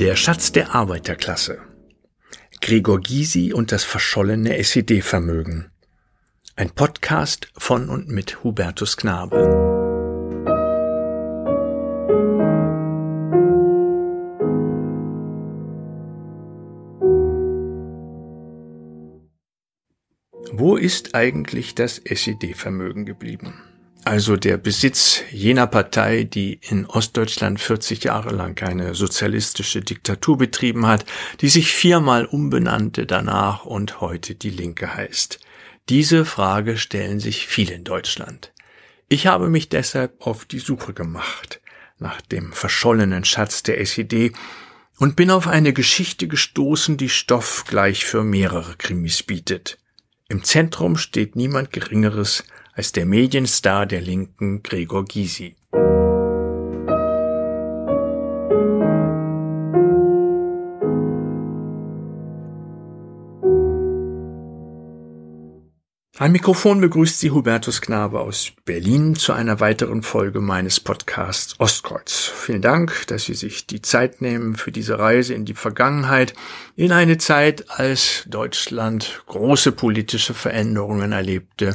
Der Schatz der Arbeiterklasse. Gregor Gysi und das verschollene SED-Vermögen. Ein Podcast von und mit Hubertus Knabe. Wo ist eigentlich das SED-Vermögen geblieben? also der Besitz jener Partei, die in Ostdeutschland 40 Jahre lang eine sozialistische Diktatur betrieben hat, die sich viermal umbenannte danach und heute die Linke heißt. Diese Frage stellen sich viele in Deutschland. Ich habe mich deshalb auf die Suche gemacht nach dem verschollenen Schatz der SED und bin auf eine Geschichte gestoßen, die Stoff gleich für mehrere Krimis bietet. Im Zentrum steht niemand Geringeres als der Medienstar der Linken Gregor Gysi. Ein Mikrofon begrüßt Sie Hubertus Knabe aus Berlin zu einer weiteren Folge meines Podcasts Ostkreuz. Vielen Dank, dass Sie sich die Zeit nehmen für diese Reise in die Vergangenheit, in eine Zeit, als Deutschland große politische Veränderungen erlebte,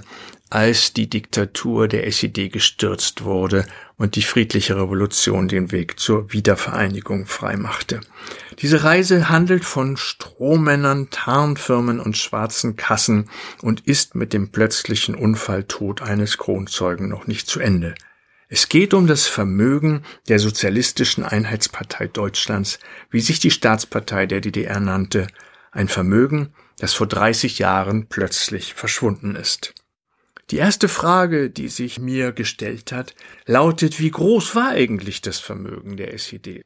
als die Diktatur der SED gestürzt wurde und die friedliche Revolution den Weg zur Wiedervereinigung freimachte. Diese Reise handelt von Strohmännern, Tarnfirmen und schwarzen Kassen und ist mit dem plötzlichen Unfalltod eines Kronzeugen noch nicht zu Ende. Es geht um das Vermögen der Sozialistischen Einheitspartei Deutschlands, wie sich die Staatspartei der DDR nannte, ein Vermögen, das vor 30 Jahren plötzlich verschwunden ist. Die erste Frage, die sich mir gestellt hat, lautet, wie groß war eigentlich das Vermögen der SED?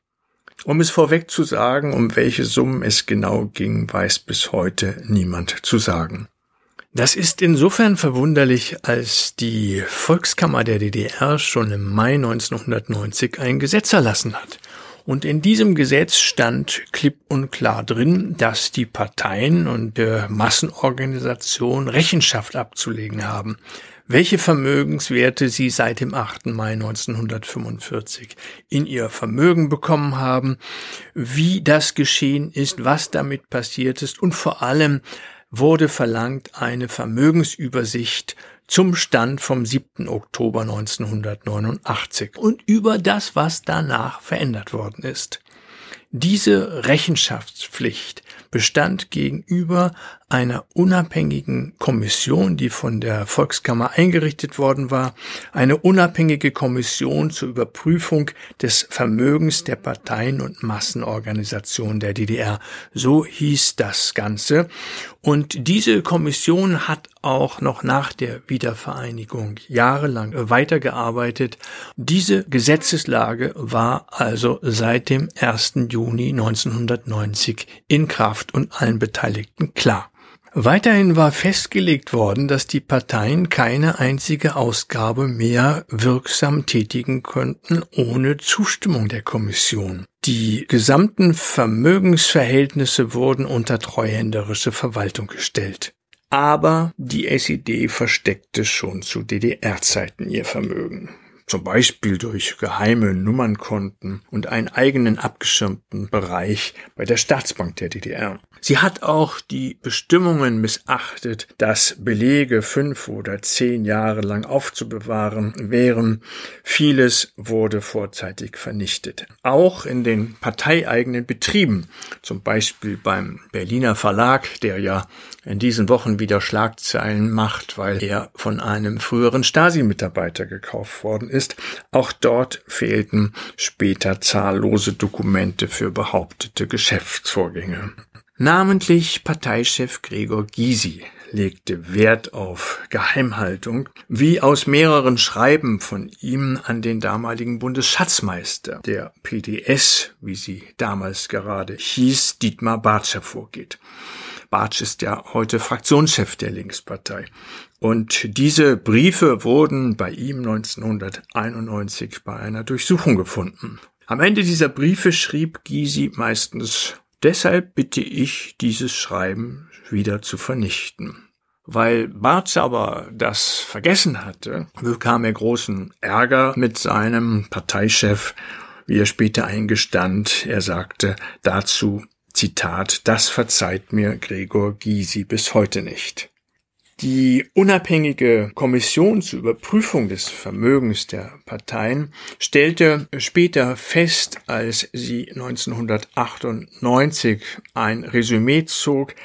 Um es vorweg zu sagen, um welche Summen es genau ging, weiß bis heute niemand zu sagen. Das ist insofern verwunderlich, als die Volkskammer der DDR schon im Mai 1990 ein Gesetz erlassen hat, und in diesem Gesetz stand klipp und klar drin, dass die Parteien und äh, Massenorganisationen Rechenschaft abzulegen haben, welche Vermögenswerte sie seit dem 8. Mai 1945 in ihr Vermögen bekommen haben, wie das geschehen ist, was damit passiert ist und vor allem wurde verlangt, eine Vermögensübersicht zum Stand vom 7. Oktober 1989 und über das, was danach verändert worden ist. Diese Rechenschaftspflicht bestand gegenüber einer unabhängigen Kommission, die von der Volkskammer eingerichtet worden war, eine unabhängige Kommission zur Überprüfung des Vermögens der Parteien und Massenorganisationen der DDR. So hieß das Ganze. Und diese Kommission hat auch noch nach der Wiedervereinigung jahrelang weitergearbeitet. Diese Gesetzeslage war also seit dem 1. Juni 1990 in Kraft und allen Beteiligten klar. Weiterhin war festgelegt worden, dass die Parteien keine einzige Ausgabe mehr wirksam tätigen könnten ohne Zustimmung der Kommission. Die gesamten Vermögensverhältnisse wurden unter treuhänderische Verwaltung gestellt. Aber die SED versteckte schon zu DDR-Zeiten ihr Vermögen zum Beispiel durch geheime Nummernkonten und einen eigenen abgeschirmten Bereich bei der Staatsbank der DDR. Sie hat auch die Bestimmungen missachtet, dass Belege fünf oder zehn Jahre lang aufzubewahren wären. Vieles wurde vorzeitig vernichtet. Auch in den parteieigenen Betrieben, zum Beispiel beim Berliner Verlag, der ja in diesen Wochen wieder Schlagzeilen macht, weil er von einem früheren Stasi-Mitarbeiter gekauft worden ist. Auch dort fehlten später zahllose Dokumente für behauptete Geschäftsvorgänge. Namentlich Parteichef Gregor Gysi legte Wert auf Geheimhaltung, wie aus mehreren Schreiben von ihm an den damaligen Bundesschatzmeister der PDS, wie sie damals gerade hieß, Dietmar Bartsch hervorgeht. Bartsch ist ja heute Fraktionschef der Linkspartei. Und diese Briefe wurden bei ihm 1991 bei einer Durchsuchung gefunden. Am Ende dieser Briefe schrieb Gysi meistens, deshalb bitte ich, dieses Schreiben wieder zu vernichten. Weil Bartsch aber das vergessen hatte, bekam er großen Ärger mit seinem Parteichef, wie er später eingestand. Er sagte, dazu Zitat, das verzeiht mir Gregor Gysi bis heute nicht. Die unabhängige Kommission zur Überprüfung des Vermögens der Parteien stellte später fest, als sie 1998 ein Resümee zog,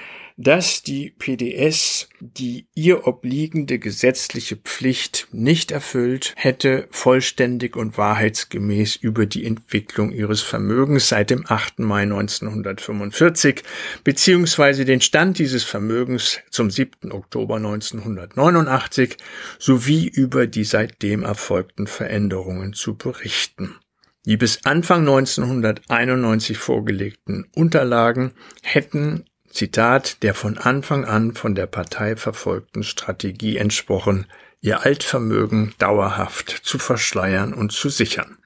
dass die PDS die ihr obliegende gesetzliche Pflicht nicht erfüllt hätte, vollständig und wahrheitsgemäß über die Entwicklung ihres Vermögens seit dem 8. Mai 1945 beziehungsweise den Stand dieses Vermögens zum 7. Oktober 1989 sowie über die seitdem erfolgten Veränderungen zu berichten. Die bis Anfang 1991 vorgelegten Unterlagen hätten Zitat, der von Anfang an von der Partei verfolgten Strategie entsprochen, ihr Altvermögen dauerhaft zu verschleiern und zu sichern.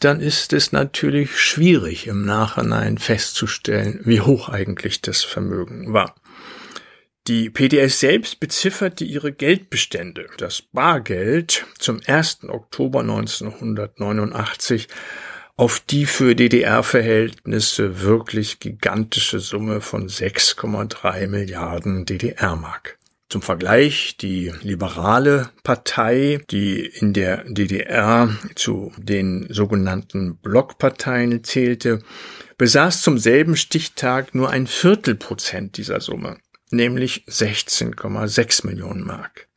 Dann ist es natürlich schwierig im Nachhinein festzustellen, wie hoch eigentlich das Vermögen war. Die PDS selbst bezifferte ihre Geldbestände, das Bargeld, zum 1. Oktober 1989 auf die für DDR-Verhältnisse wirklich gigantische Summe von 6,3 Milliarden DDR-Mark. Zum Vergleich, die liberale Partei, die in der DDR zu den sogenannten Blockparteien zählte, besaß zum selben Stichtag nur ein Viertelprozent dieser Summe, nämlich 16,6 Millionen Mark.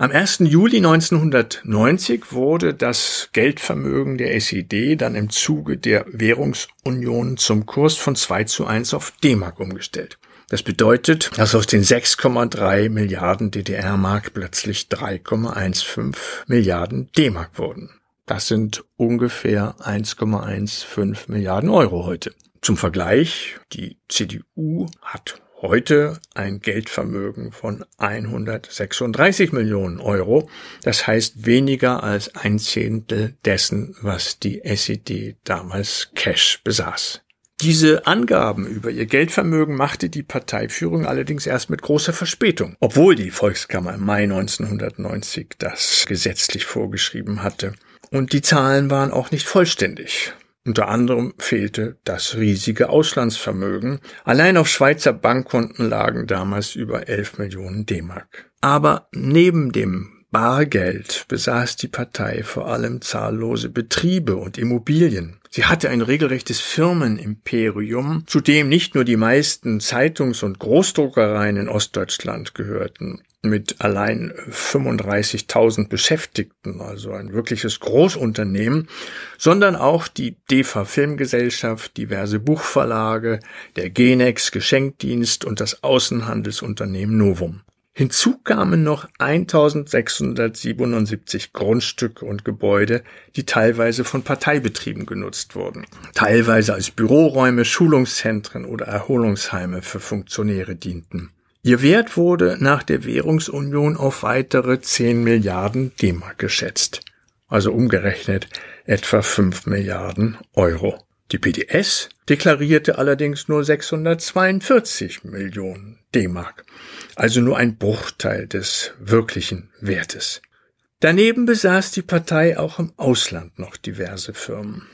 Am 1. Juli 1990 wurde das Geldvermögen der SED dann im Zuge der Währungsunion zum Kurs von 2 zu 1 auf D-Mark umgestellt. Das bedeutet, dass aus den 6,3 Milliarden DDR-Mark plötzlich 3,15 Milliarden D-Mark wurden. Das sind ungefähr 1,15 Milliarden Euro heute. Zum Vergleich, die CDU hat Heute ein Geldvermögen von 136 Millionen Euro, das heißt weniger als ein Zehntel dessen, was die SED damals Cash besaß. Diese Angaben über ihr Geldvermögen machte die Parteiführung allerdings erst mit großer Verspätung, obwohl die Volkskammer im Mai 1990 das gesetzlich vorgeschrieben hatte. Und die Zahlen waren auch nicht vollständig. Unter anderem fehlte das riesige Auslandsvermögen. Allein auf Schweizer Bankkonten lagen damals über 11 Millionen D-Mark. Aber neben dem Bargeld besaß die Partei vor allem zahllose Betriebe und Immobilien. Sie hatte ein regelrechtes Firmenimperium, zu dem nicht nur die meisten Zeitungs- und Großdruckereien in Ostdeutschland gehörten mit allein 35.000 Beschäftigten, also ein wirkliches Großunternehmen, sondern auch die DEFA Filmgesellschaft, diverse Buchverlage, der Genex Geschenkdienst und das Außenhandelsunternehmen Novum. Hinzu kamen noch 1677 Grundstücke und Gebäude, die teilweise von Parteibetrieben genutzt wurden, teilweise als Büroräume, Schulungszentren oder Erholungsheime für Funktionäre dienten. Ihr Wert wurde nach der Währungsunion auf weitere 10 Milliarden D-Mark geschätzt, also umgerechnet etwa 5 Milliarden Euro. Die PDS deklarierte allerdings nur 642 Millionen D-Mark, also nur ein Bruchteil des wirklichen Wertes. Daneben besaß die Partei auch im Ausland noch diverse Firmen.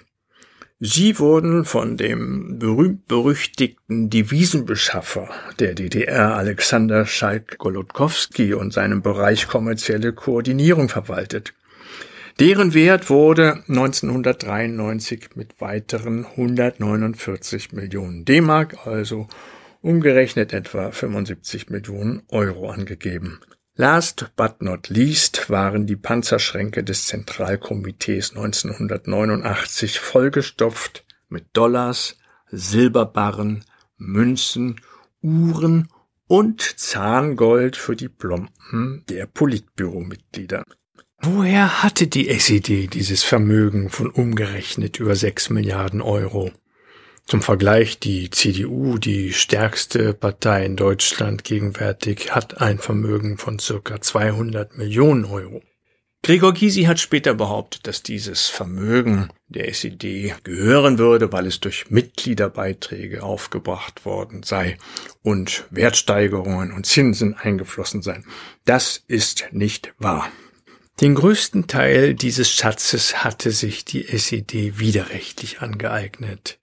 Sie wurden von dem berühmt-berüchtigten Devisenbeschaffer der DDR Alexander schalk golodkowski und seinem Bereich kommerzielle Koordinierung verwaltet. Deren Wert wurde 1993 mit weiteren 149 Millionen D-Mark, also umgerechnet etwa 75 Millionen Euro angegeben. Last but not least waren die Panzerschränke des Zentralkomitees 1989 vollgestopft mit Dollars, Silberbarren, Münzen, Uhren und Zahngold für die Plomben der Politbüromitglieder. Woher hatte die SED dieses Vermögen von umgerechnet über 6 Milliarden Euro? Zum Vergleich, die CDU, die stärkste Partei in Deutschland gegenwärtig, hat ein Vermögen von circa 200 Millionen Euro. Gregor Gysi hat später behauptet, dass dieses Vermögen der SED gehören würde, weil es durch Mitgliederbeiträge aufgebracht worden sei und Wertsteigerungen und Zinsen eingeflossen seien. Das ist nicht wahr. Den größten Teil dieses Schatzes hatte sich die SED widerrechtlich angeeignet.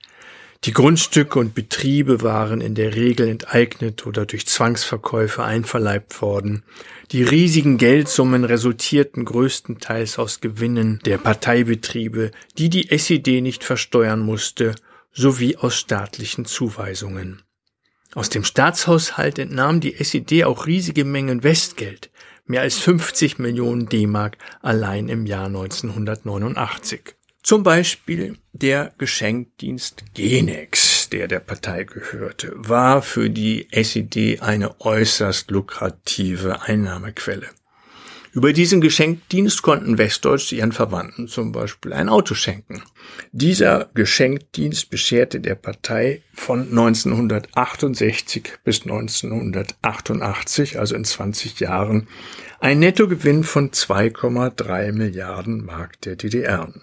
Die Grundstücke und Betriebe waren in der Regel enteignet oder durch Zwangsverkäufe einverleibt worden. Die riesigen Geldsummen resultierten größtenteils aus Gewinnen der Parteibetriebe, die die SED nicht versteuern musste, sowie aus staatlichen Zuweisungen. Aus dem Staatshaushalt entnahm die SED auch riesige Mengen Westgeld, mehr als 50 Millionen D-Mark allein im Jahr 1989. Zum Beispiel der Geschenkdienst Genex, der der Partei gehörte, war für die SED eine äußerst lukrative Einnahmequelle. Über diesen Geschenkdienst konnten Westdeutsche ihren Verwandten zum Beispiel ein Auto schenken. Dieser Geschenkdienst bescherte der Partei von 1968 bis 1988, also in 20 Jahren, ein Nettogewinn von 2,3 Milliarden Mark der DDR.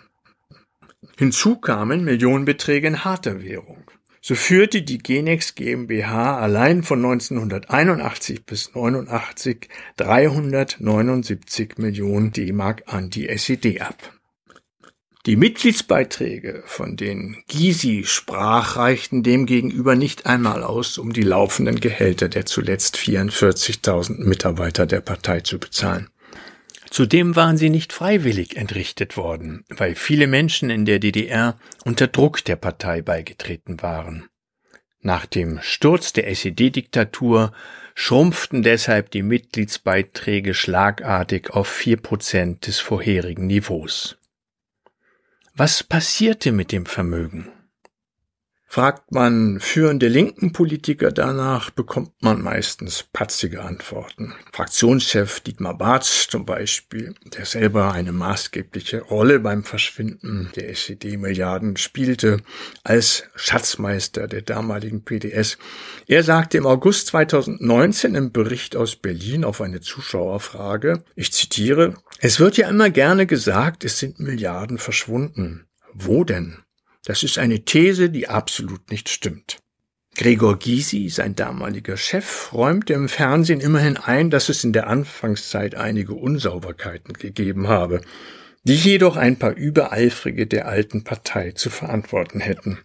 Hinzu kamen Millionenbeträge in harter Währung. So führte die Genex GmbH allein von 1981 bis 89 379 Millionen D-Mark an die SED ab. Die Mitgliedsbeiträge, von denen Gysi sprach, reichten demgegenüber nicht einmal aus, um die laufenden Gehälter der zuletzt 44.000 Mitarbeiter der Partei zu bezahlen. Zudem waren sie nicht freiwillig entrichtet worden, weil viele Menschen in der DDR unter Druck der Partei beigetreten waren. Nach dem Sturz der SED-Diktatur schrumpften deshalb die Mitgliedsbeiträge schlagartig auf vier Prozent des vorherigen Niveaus. Was passierte mit dem Vermögen? Fragt man führende linken Politiker danach, bekommt man meistens patzige Antworten. Fraktionschef Dietmar Bartsch zum Beispiel, der selber eine maßgebliche Rolle beim Verschwinden der SED-Milliarden spielte, als Schatzmeister der damaligen PDS. Er sagte im August 2019 im Bericht aus Berlin auf eine Zuschauerfrage, ich zitiere, es wird ja immer gerne gesagt, es sind Milliarden verschwunden. Wo denn? Das ist eine These, die absolut nicht stimmt. Gregor Gysi, sein damaliger Chef, räumte im Fernsehen immerhin ein, dass es in der Anfangszeit einige Unsauberkeiten gegeben habe, die jedoch ein paar Übereifrige der alten Partei zu verantworten hätten.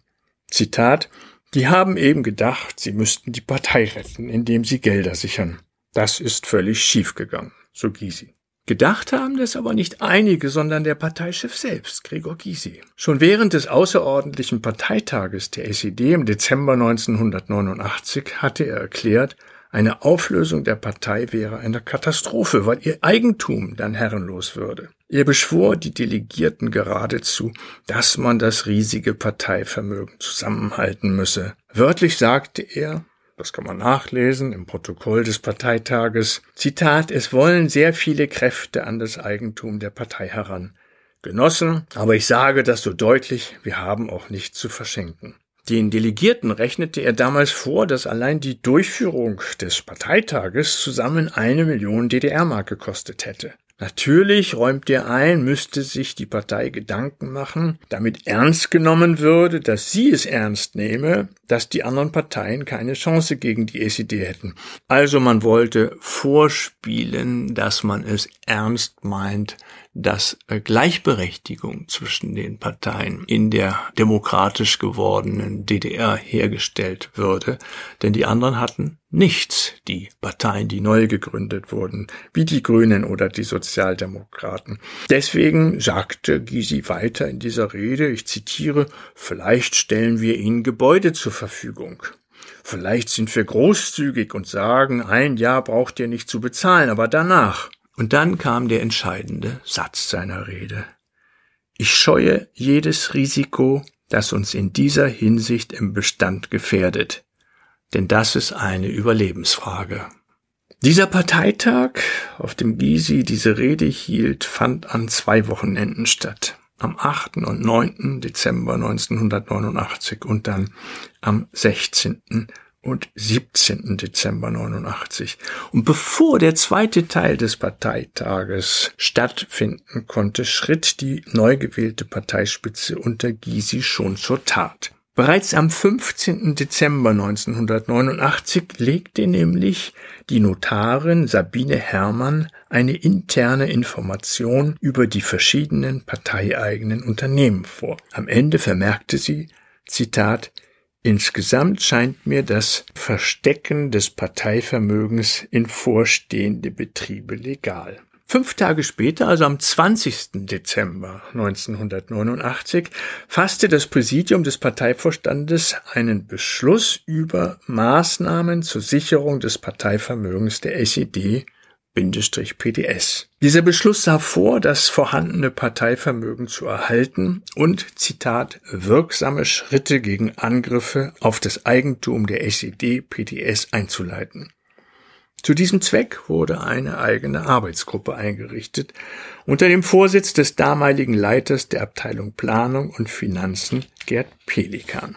Zitat Die haben eben gedacht, sie müssten die Partei retten, indem sie Gelder sichern. Das ist völlig schiefgegangen, so Gysi. Gedacht haben das aber nicht einige, sondern der Parteichef selbst, Gregor Gysi. Schon während des außerordentlichen Parteitages der SED im Dezember 1989 hatte er erklärt, eine Auflösung der Partei wäre eine Katastrophe, weil ihr Eigentum dann herrenlos würde. Er beschwor die Delegierten geradezu, dass man das riesige Parteivermögen zusammenhalten müsse. Wörtlich sagte er, das kann man nachlesen im Protokoll des Parteitages, Zitat, es wollen sehr viele Kräfte an das Eigentum der Partei heran. Genossen, aber ich sage das so deutlich, wir haben auch nichts zu verschenken. Den Delegierten rechnete er damals vor, dass allein die Durchführung des Parteitages zusammen eine Million DDR-Mark gekostet hätte. Natürlich räumt ihr ein, müsste sich die Partei Gedanken machen, damit ernst genommen würde, dass sie es ernst nehme, dass die anderen Parteien keine Chance gegen die SED hätten. Also man wollte vorspielen, dass man es ernst meint, dass äh, Gleichberechtigung zwischen den Parteien in der demokratisch gewordenen DDR hergestellt würde, denn die anderen hatten nichts, die Parteien, die neu gegründet wurden, wie die Grünen oder die Sozialdemokraten. Deswegen sagte Gysi weiter in dieser Rede, ich zitiere, vielleicht stellen wir ihnen Gebäude zur Verfügung. Vielleicht sind wir großzügig und sagen, ein Jahr braucht ihr nicht zu bezahlen, aber danach. Und dann kam der entscheidende Satz seiner Rede. Ich scheue jedes Risiko, das uns in dieser Hinsicht im Bestand gefährdet, denn das ist eine Überlebensfrage. Dieser Parteitag, auf dem Gysi diese Rede hielt, fand an zwei Wochenenden statt. Am 8. und 9. Dezember 1989 und dann am 16 und 17. Dezember 89. Und bevor der zweite Teil des Parteitages stattfinden konnte, schritt die neu gewählte Parteispitze unter Gysi schon zur Tat. Bereits am 15. Dezember 1989 legte nämlich die Notarin Sabine Herrmann eine interne Information über die verschiedenen parteieigenen Unternehmen vor. Am Ende vermerkte sie, Zitat, Insgesamt scheint mir das Verstecken des Parteivermögens in vorstehende Betriebe legal. Fünf Tage später, also am 20. Dezember 1989, fasste das Präsidium des Parteivorstandes einen Beschluss über Maßnahmen zur Sicherung des Parteivermögens der SED PDS. Dieser Beschluss sah vor, das vorhandene Parteivermögen zu erhalten und, Zitat, wirksame Schritte gegen Angriffe auf das Eigentum der SED-PDS e einzuleiten. Zu diesem Zweck wurde eine eigene Arbeitsgruppe eingerichtet, unter dem Vorsitz des damaligen Leiters der Abteilung Planung und Finanzen Gerd Pelikan.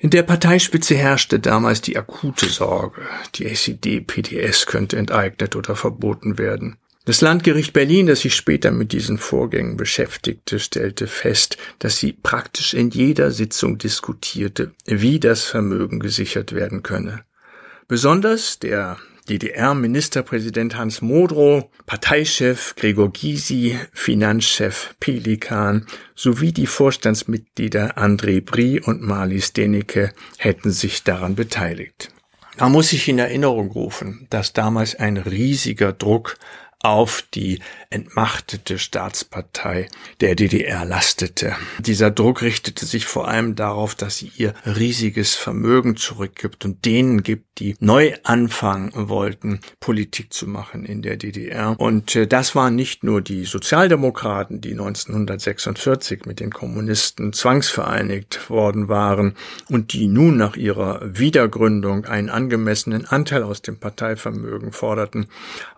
In der Parteispitze herrschte damals die akute Sorge, die SED-PDS könnte enteignet oder verboten werden. Das Landgericht Berlin, das sich später mit diesen Vorgängen beschäftigte, stellte fest, dass sie praktisch in jeder Sitzung diskutierte, wie das Vermögen gesichert werden könne. Besonders der DDR-Ministerpräsident Hans Modrow, Parteichef Gregor Gysi, Finanzchef Pelikan sowie die Vorstandsmitglieder André Brie und Marlies Denecke hätten sich daran beteiligt. Da muss ich in Erinnerung rufen, dass damals ein riesiger Druck auf die entmachtete Staatspartei der DDR lastete. Dieser Druck richtete sich vor allem darauf, dass sie ihr riesiges Vermögen zurückgibt und denen gibt, die neu anfangen wollten, Politik zu machen in der DDR. Und äh, das waren nicht nur die Sozialdemokraten, die 1946 mit den Kommunisten zwangsvereinigt worden waren und die nun nach ihrer Wiedergründung einen angemessenen Anteil aus dem Parteivermögen forderten.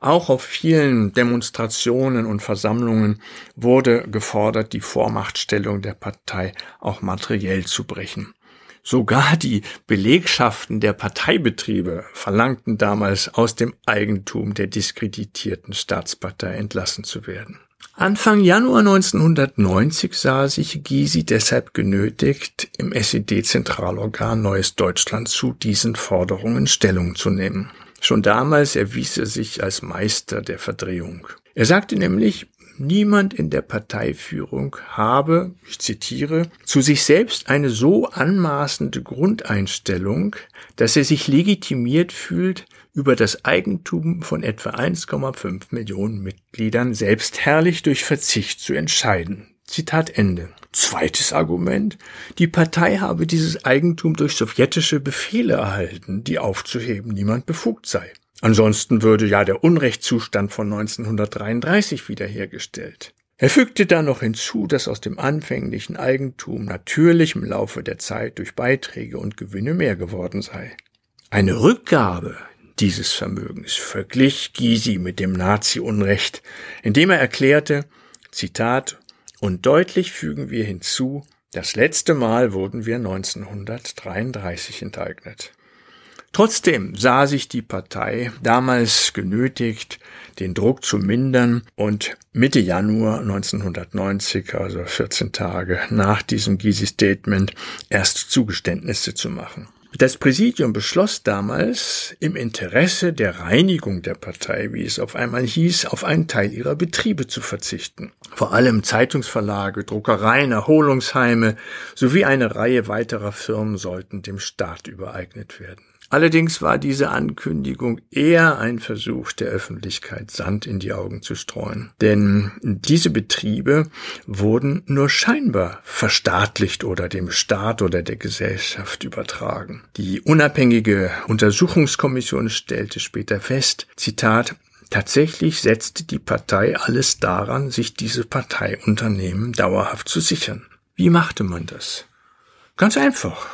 Auch auf vielen vielen Demonstrationen und Versammlungen wurde gefordert, die Vormachtstellung der Partei auch materiell zu brechen. Sogar die Belegschaften der Parteibetriebe verlangten damals aus dem Eigentum der diskreditierten Staatspartei entlassen zu werden. Anfang Januar 1990 sah sich Gysi deshalb genötigt, im SED-Zentralorgan Neues Deutschland zu diesen Forderungen Stellung zu nehmen. Schon damals erwies er sich als Meister der Verdrehung. Er sagte nämlich, niemand in der Parteiführung habe, ich zitiere, zu sich selbst eine so anmaßende Grundeinstellung, dass er sich legitimiert fühlt, über das Eigentum von etwa 1,5 Millionen Mitgliedern selbst herrlich durch Verzicht zu entscheiden. Zitat Ende. Zweites Argument. Die Partei habe dieses Eigentum durch sowjetische Befehle erhalten, die aufzuheben niemand befugt sei. Ansonsten würde ja der Unrechtszustand von 1933 wiederhergestellt. Er fügte dann noch hinzu, dass aus dem anfänglichen Eigentum natürlich im Laufe der Zeit durch Beiträge und Gewinne mehr geworden sei. Eine Rückgabe dieses Vermögens verglich Gysi mit dem Nazi-Unrecht, indem er erklärte, Zitat, und deutlich fügen wir hinzu, das letzte Mal wurden wir 1933 enteignet. Trotzdem sah sich die Partei damals genötigt, den Druck zu mindern und Mitte Januar 1990, also 14 Tage nach diesem Gysi-Statement, erst Zugeständnisse zu machen. Das Präsidium beschloss damals, im Interesse der Reinigung der Partei, wie es auf einmal hieß, auf einen Teil ihrer Betriebe zu verzichten. Vor allem Zeitungsverlage, Druckereien, Erholungsheime sowie eine Reihe weiterer Firmen sollten dem Staat übereignet werden. Allerdings war diese Ankündigung eher ein Versuch der Öffentlichkeit, Sand in die Augen zu streuen. Denn diese Betriebe wurden nur scheinbar verstaatlicht oder dem Staat oder der Gesellschaft übertragen. Die unabhängige Untersuchungskommission stellte später fest, Zitat, Tatsächlich setzte die Partei alles daran, sich diese Parteiunternehmen dauerhaft zu sichern. Wie machte man das? Ganz einfach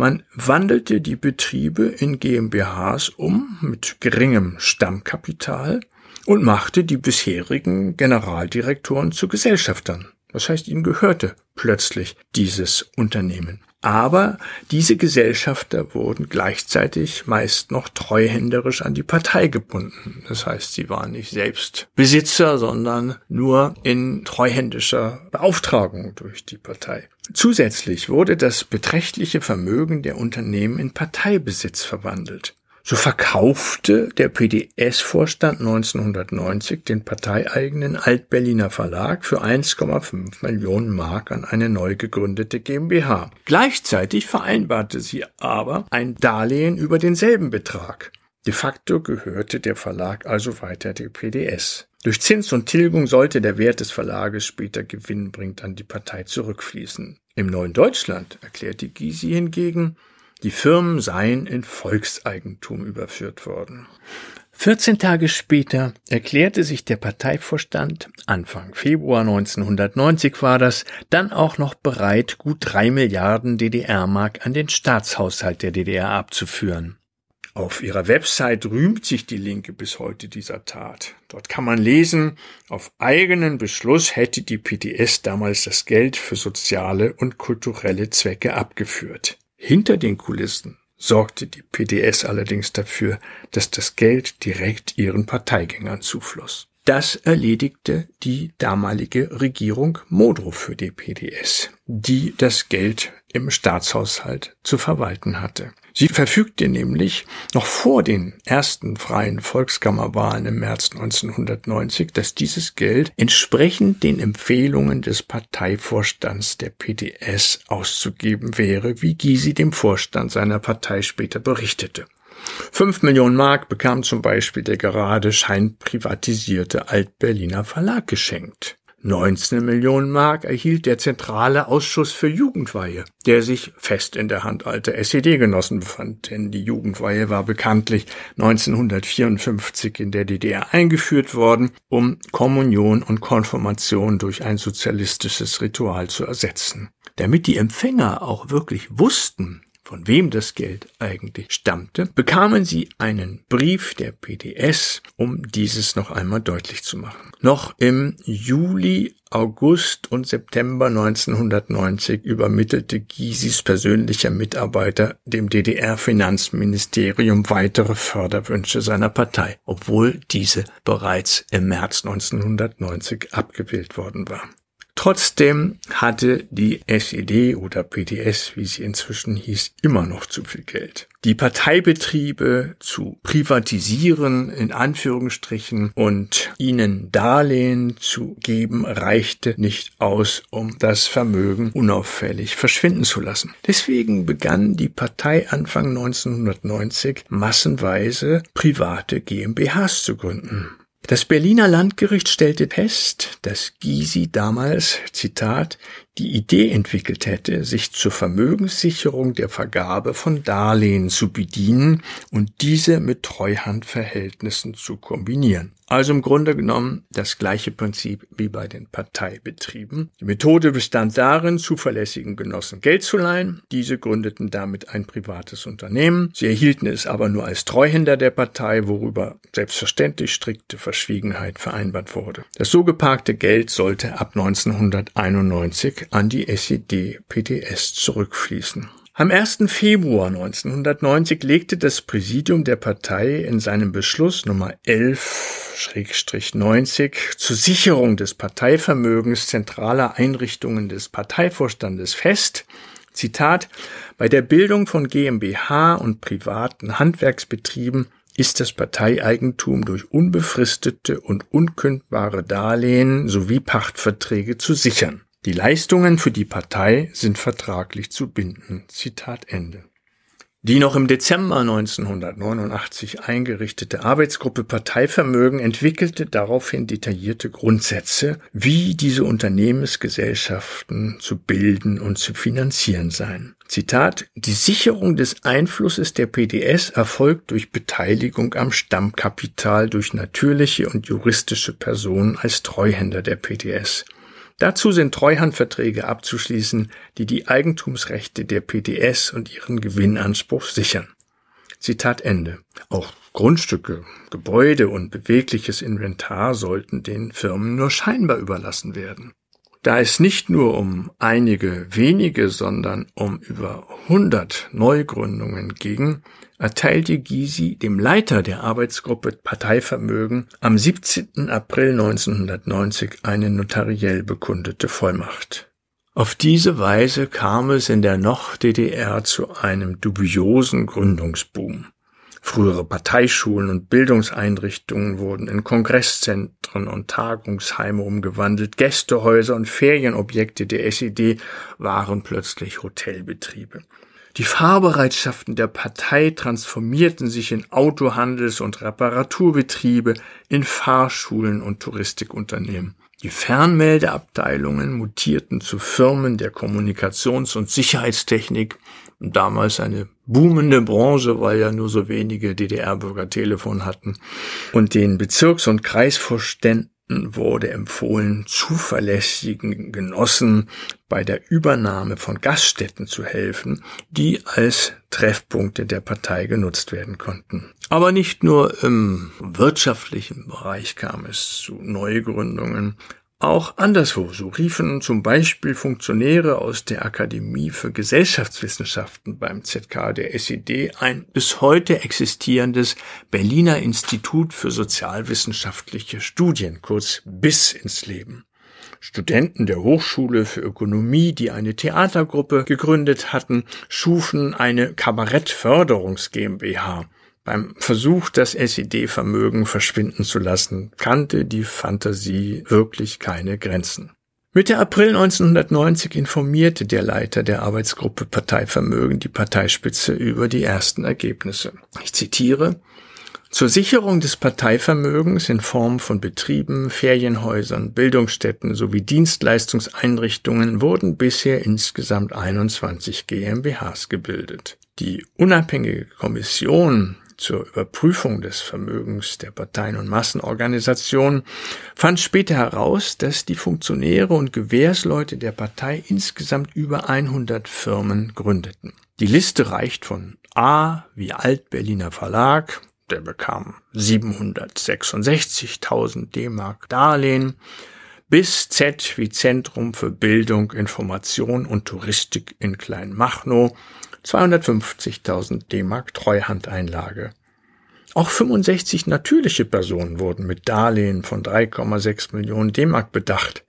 man wandelte die Betriebe in GmbHs um mit geringem Stammkapital und machte die bisherigen Generaldirektoren zu Gesellschaftern. Das heißt, ihnen gehörte plötzlich dieses Unternehmen. Aber diese Gesellschafter wurden gleichzeitig meist noch treuhänderisch an die Partei gebunden. Das heißt, sie waren nicht selbst Besitzer, sondern nur in treuhändischer Beauftragung durch die Partei. Zusätzlich wurde das beträchtliche Vermögen der Unternehmen in Parteibesitz verwandelt. So verkaufte der PDS-Vorstand 1990 den parteieigenen Alt-Berliner Verlag für 1,5 Millionen Mark an eine neu gegründete GmbH. Gleichzeitig vereinbarte sie aber ein Darlehen über denselben Betrag. De facto gehörte der Verlag also weiter der PDS. Durch Zins und Tilgung sollte der Wert des Verlages später gewinnbringend an die Partei zurückfließen. Im neuen Deutschland erklärte Gysi hingegen, die Firmen seien in Volkseigentum überführt worden. 14 Tage später erklärte sich der Parteivorstand, Anfang Februar 1990 war das, dann auch noch bereit, gut drei Milliarden DDR-Mark an den Staatshaushalt der DDR abzuführen. Auf ihrer Website rühmt sich die Linke bis heute dieser Tat. Dort kann man lesen, auf eigenen Beschluss hätte die PDS damals das Geld für soziale und kulturelle Zwecke abgeführt. Hinter den Kulissen sorgte die PDS allerdings dafür, dass das Geld direkt ihren Parteigängern zufloss. Das erledigte die damalige Regierung Modrow für die PDS, die das Geld im Staatshaushalt zu verwalten hatte. Sie verfügte nämlich noch vor den ersten freien Volkskammerwahlen im März 1990, dass dieses Geld entsprechend den Empfehlungen des Parteivorstands der PDS auszugeben wäre, wie Gysi dem Vorstand seiner Partei später berichtete. Fünf Millionen Mark bekam zum Beispiel der gerade scheinprivatisierte Altberliner Verlag geschenkt. 19 Millionen Mark erhielt der Zentrale Ausschuss für Jugendweihe, der sich fest in der Hand alter SED-Genossen befand, denn die Jugendweihe war bekanntlich 1954 in der DDR eingeführt worden, um Kommunion und Konfirmation durch ein sozialistisches Ritual zu ersetzen. Damit die Empfänger auch wirklich wussten, von wem das Geld eigentlich stammte, bekamen sie einen Brief der PDS, um dieses noch einmal deutlich zu machen. Noch im Juli August und September 1990 übermittelte Gisis persönlicher Mitarbeiter dem DDR-Finanzministerium weitere Förderwünsche seiner Partei, obwohl diese bereits im März 1990 abgewählt worden war. Trotzdem hatte die SED oder PDS, wie sie inzwischen hieß, immer noch zu viel Geld. Die Parteibetriebe zu privatisieren, in Anführungsstrichen, und ihnen Darlehen zu geben, reichte nicht aus, um das Vermögen unauffällig verschwinden zu lassen. Deswegen begann die Partei Anfang 1990 massenweise private GmbHs zu gründen. Das Berliner Landgericht stellte fest, dass Gysi damals, Zitat, die Idee entwickelt hätte, sich zur Vermögenssicherung der Vergabe von Darlehen zu bedienen und diese mit Treuhandverhältnissen zu kombinieren. Also im Grunde genommen das gleiche Prinzip wie bei den Parteibetrieben. Die Methode bestand darin, zuverlässigen Genossen Geld zu leihen. Diese gründeten damit ein privates Unternehmen. Sie erhielten es aber nur als Treuhänder der Partei, worüber selbstverständlich strikte Verschwiegenheit vereinbart wurde. Das so geparkte Geld sollte ab 1991 an die SED-PTS e zurückfließen. Am 1. Februar 1990 legte das Präsidium der Partei in seinem Beschluss Nummer 11-90 zur Sicherung des Parteivermögens zentraler Einrichtungen des Parteivorstandes fest, Zitat, bei der Bildung von GmbH und privaten Handwerksbetrieben ist das Parteieigentum durch unbefristete und unkündbare Darlehen sowie Pachtverträge zu sichern. Die Leistungen für die Partei sind vertraglich zu binden. Zitat Ende. Die noch im Dezember 1989 eingerichtete Arbeitsgruppe Parteivermögen entwickelte daraufhin detaillierte Grundsätze, wie diese Unternehmensgesellschaften zu bilden und zu finanzieren seien. Zitat, die Sicherung des Einflusses der PDS erfolgt durch Beteiligung am Stammkapital durch natürliche und juristische Personen als Treuhänder der PDS. Dazu sind Treuhandverträge abzuschließen, die die Eigentumsrechte der PDS und ihren Gewinnanspruch sichern. Zitat Ende. Auch Grundstücke, Gebäude und bewegliches Inventar sollten den Firmen nur scheinbar überlassen werden da es nicht nur um einige wenige, sondern um über 100 Neugründungen ging, erteilte Gysi dem Leiter der Arbeitsgruppe Parteivermögen am 17. April 1990 eine notariell bekundete Vollmacht. Auf diese Weise kam es in der noch DDR zu einem dubiosen Gründungsboom. Frühere Parteischulen und Bildungseinrichtungen wurden in Kongresszentren und Tagungsheime umgewandelt, Gästehäuser und Ferienobjekte der SED waren plötzlich Hotelbetriebe. Die Fahrbereitschaften der Partei transformierten sich in Autohandels- und Reparaturbetriebe, in Fahrschulen und Touristikunternehmen. Die Fernmeldeabteilungen mutierten zu Firmen der Kommunikations- und Sicherheitstechnik, damals eine boomende Branche, weil ja nur so wenige DDR-Bürger Telefon hatten. Und den Bezirks- und Kreisvorständen wurde empfohlen, zuverlässigen Genossen bei der Übernahme von Gaststätten zu helfen, die als Treffpunkte der Partei genutzt werden konnten. Aber nicht nur im wirtschaftlichen Bereich kam es zu Neugründungen. Auch anderswo, so riefen zum Beispiel Funktionäre aus der Akademie für Gesellschaftswissenschaften beim ZK der SED ein bis heute existierendes Berliner Institut für sozialwissenschaftliche Studien, kurz BIS, ins Leben. Studenten der Hochschule für Ökonomie, die eine Theatergruppe gegründet hatten, schufen eine Kabarettförderungs GmbH beim Versuch, das SED-Vermögen verschwinden zu lassen, kannte die Fantasie wirklich keine Grenzen. Mitte April 1990 informierte der Leiter der Arbeitsgruppe Parteivermögen die Parteispitze über die ersten Ergebnisse. Ich zitiere Zur Sicherung des Parteivermögens in Form von Betrieben, Ferienhäusern, Bildungsstätten sowie Dienstleistungseinrichtungen wurden bisher insgesamt 21 GmbHs gebildet. Die unabhängige Kommission, zur Überprüfung des Vermögens der Parteien und Massenorganisationen fand später heraus, dass die Funktionäre und Gewährsleute der Partei insgesamt über 100 Firmen gründeten. Die Liste reicht von A wie Alt-Berliner Verlag, der bekam 766.000 D-Mark Darlehen, bis Z wie Zentrum für Bildung, Information und Touristik in Kleinmachnow, 250.000 D-Mark Treuhandeinlage. Auch 65 natürliche Personen wurden mit Darlehen von 3,6 Millionen D-Mark bedacht,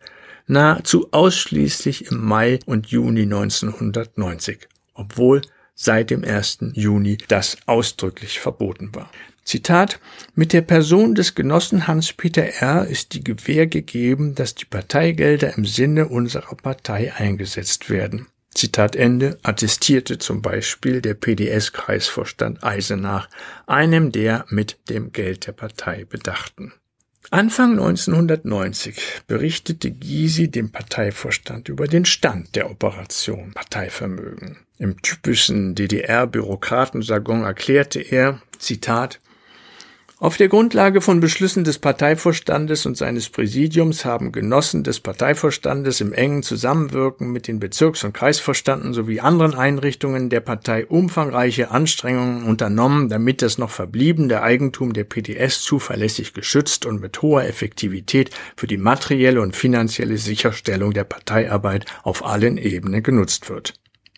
nahezu ausschließlich im Mai und Juni 1990, obwohl seit dem 1. Juni das ausdrücklich verboten war. Zitat, mit der Person des Genossen Hans-Peter R. ist die Gewähr gegeben, dass die Parteigelder im Sinne unserer Partei eingesetzt werden. Zitat Ende, attestierte zum Beispiel der PDS-Kreisvorstand Eisenach einem der mit dem Geld der Partei Bedachten. Anfang 1990 berichtete Gysi dem Parteivorstand über den Stand der Operation Parteivermögen. Im typischen DDR-Bürokratenjargon erklärte er, Zitat, auf der Grundlage von Beschlüssen des Parteivorstandes und seines Präsidiums haben Genossen des Parteivorstandes im engen Zusammenwirken mit den Bezirks- und Kreisvorstanden sowie anderen Einrichtungen der Partei umfangreiche Anstrengungen unternommen, damit das noch verbliebene Eigentum der PDS zuverlässig geschützt und mit hoher Effektivität für die materielle und finanzielle Sicherstellung der Parteiarbeit auf allen Ebenen genutzt wird.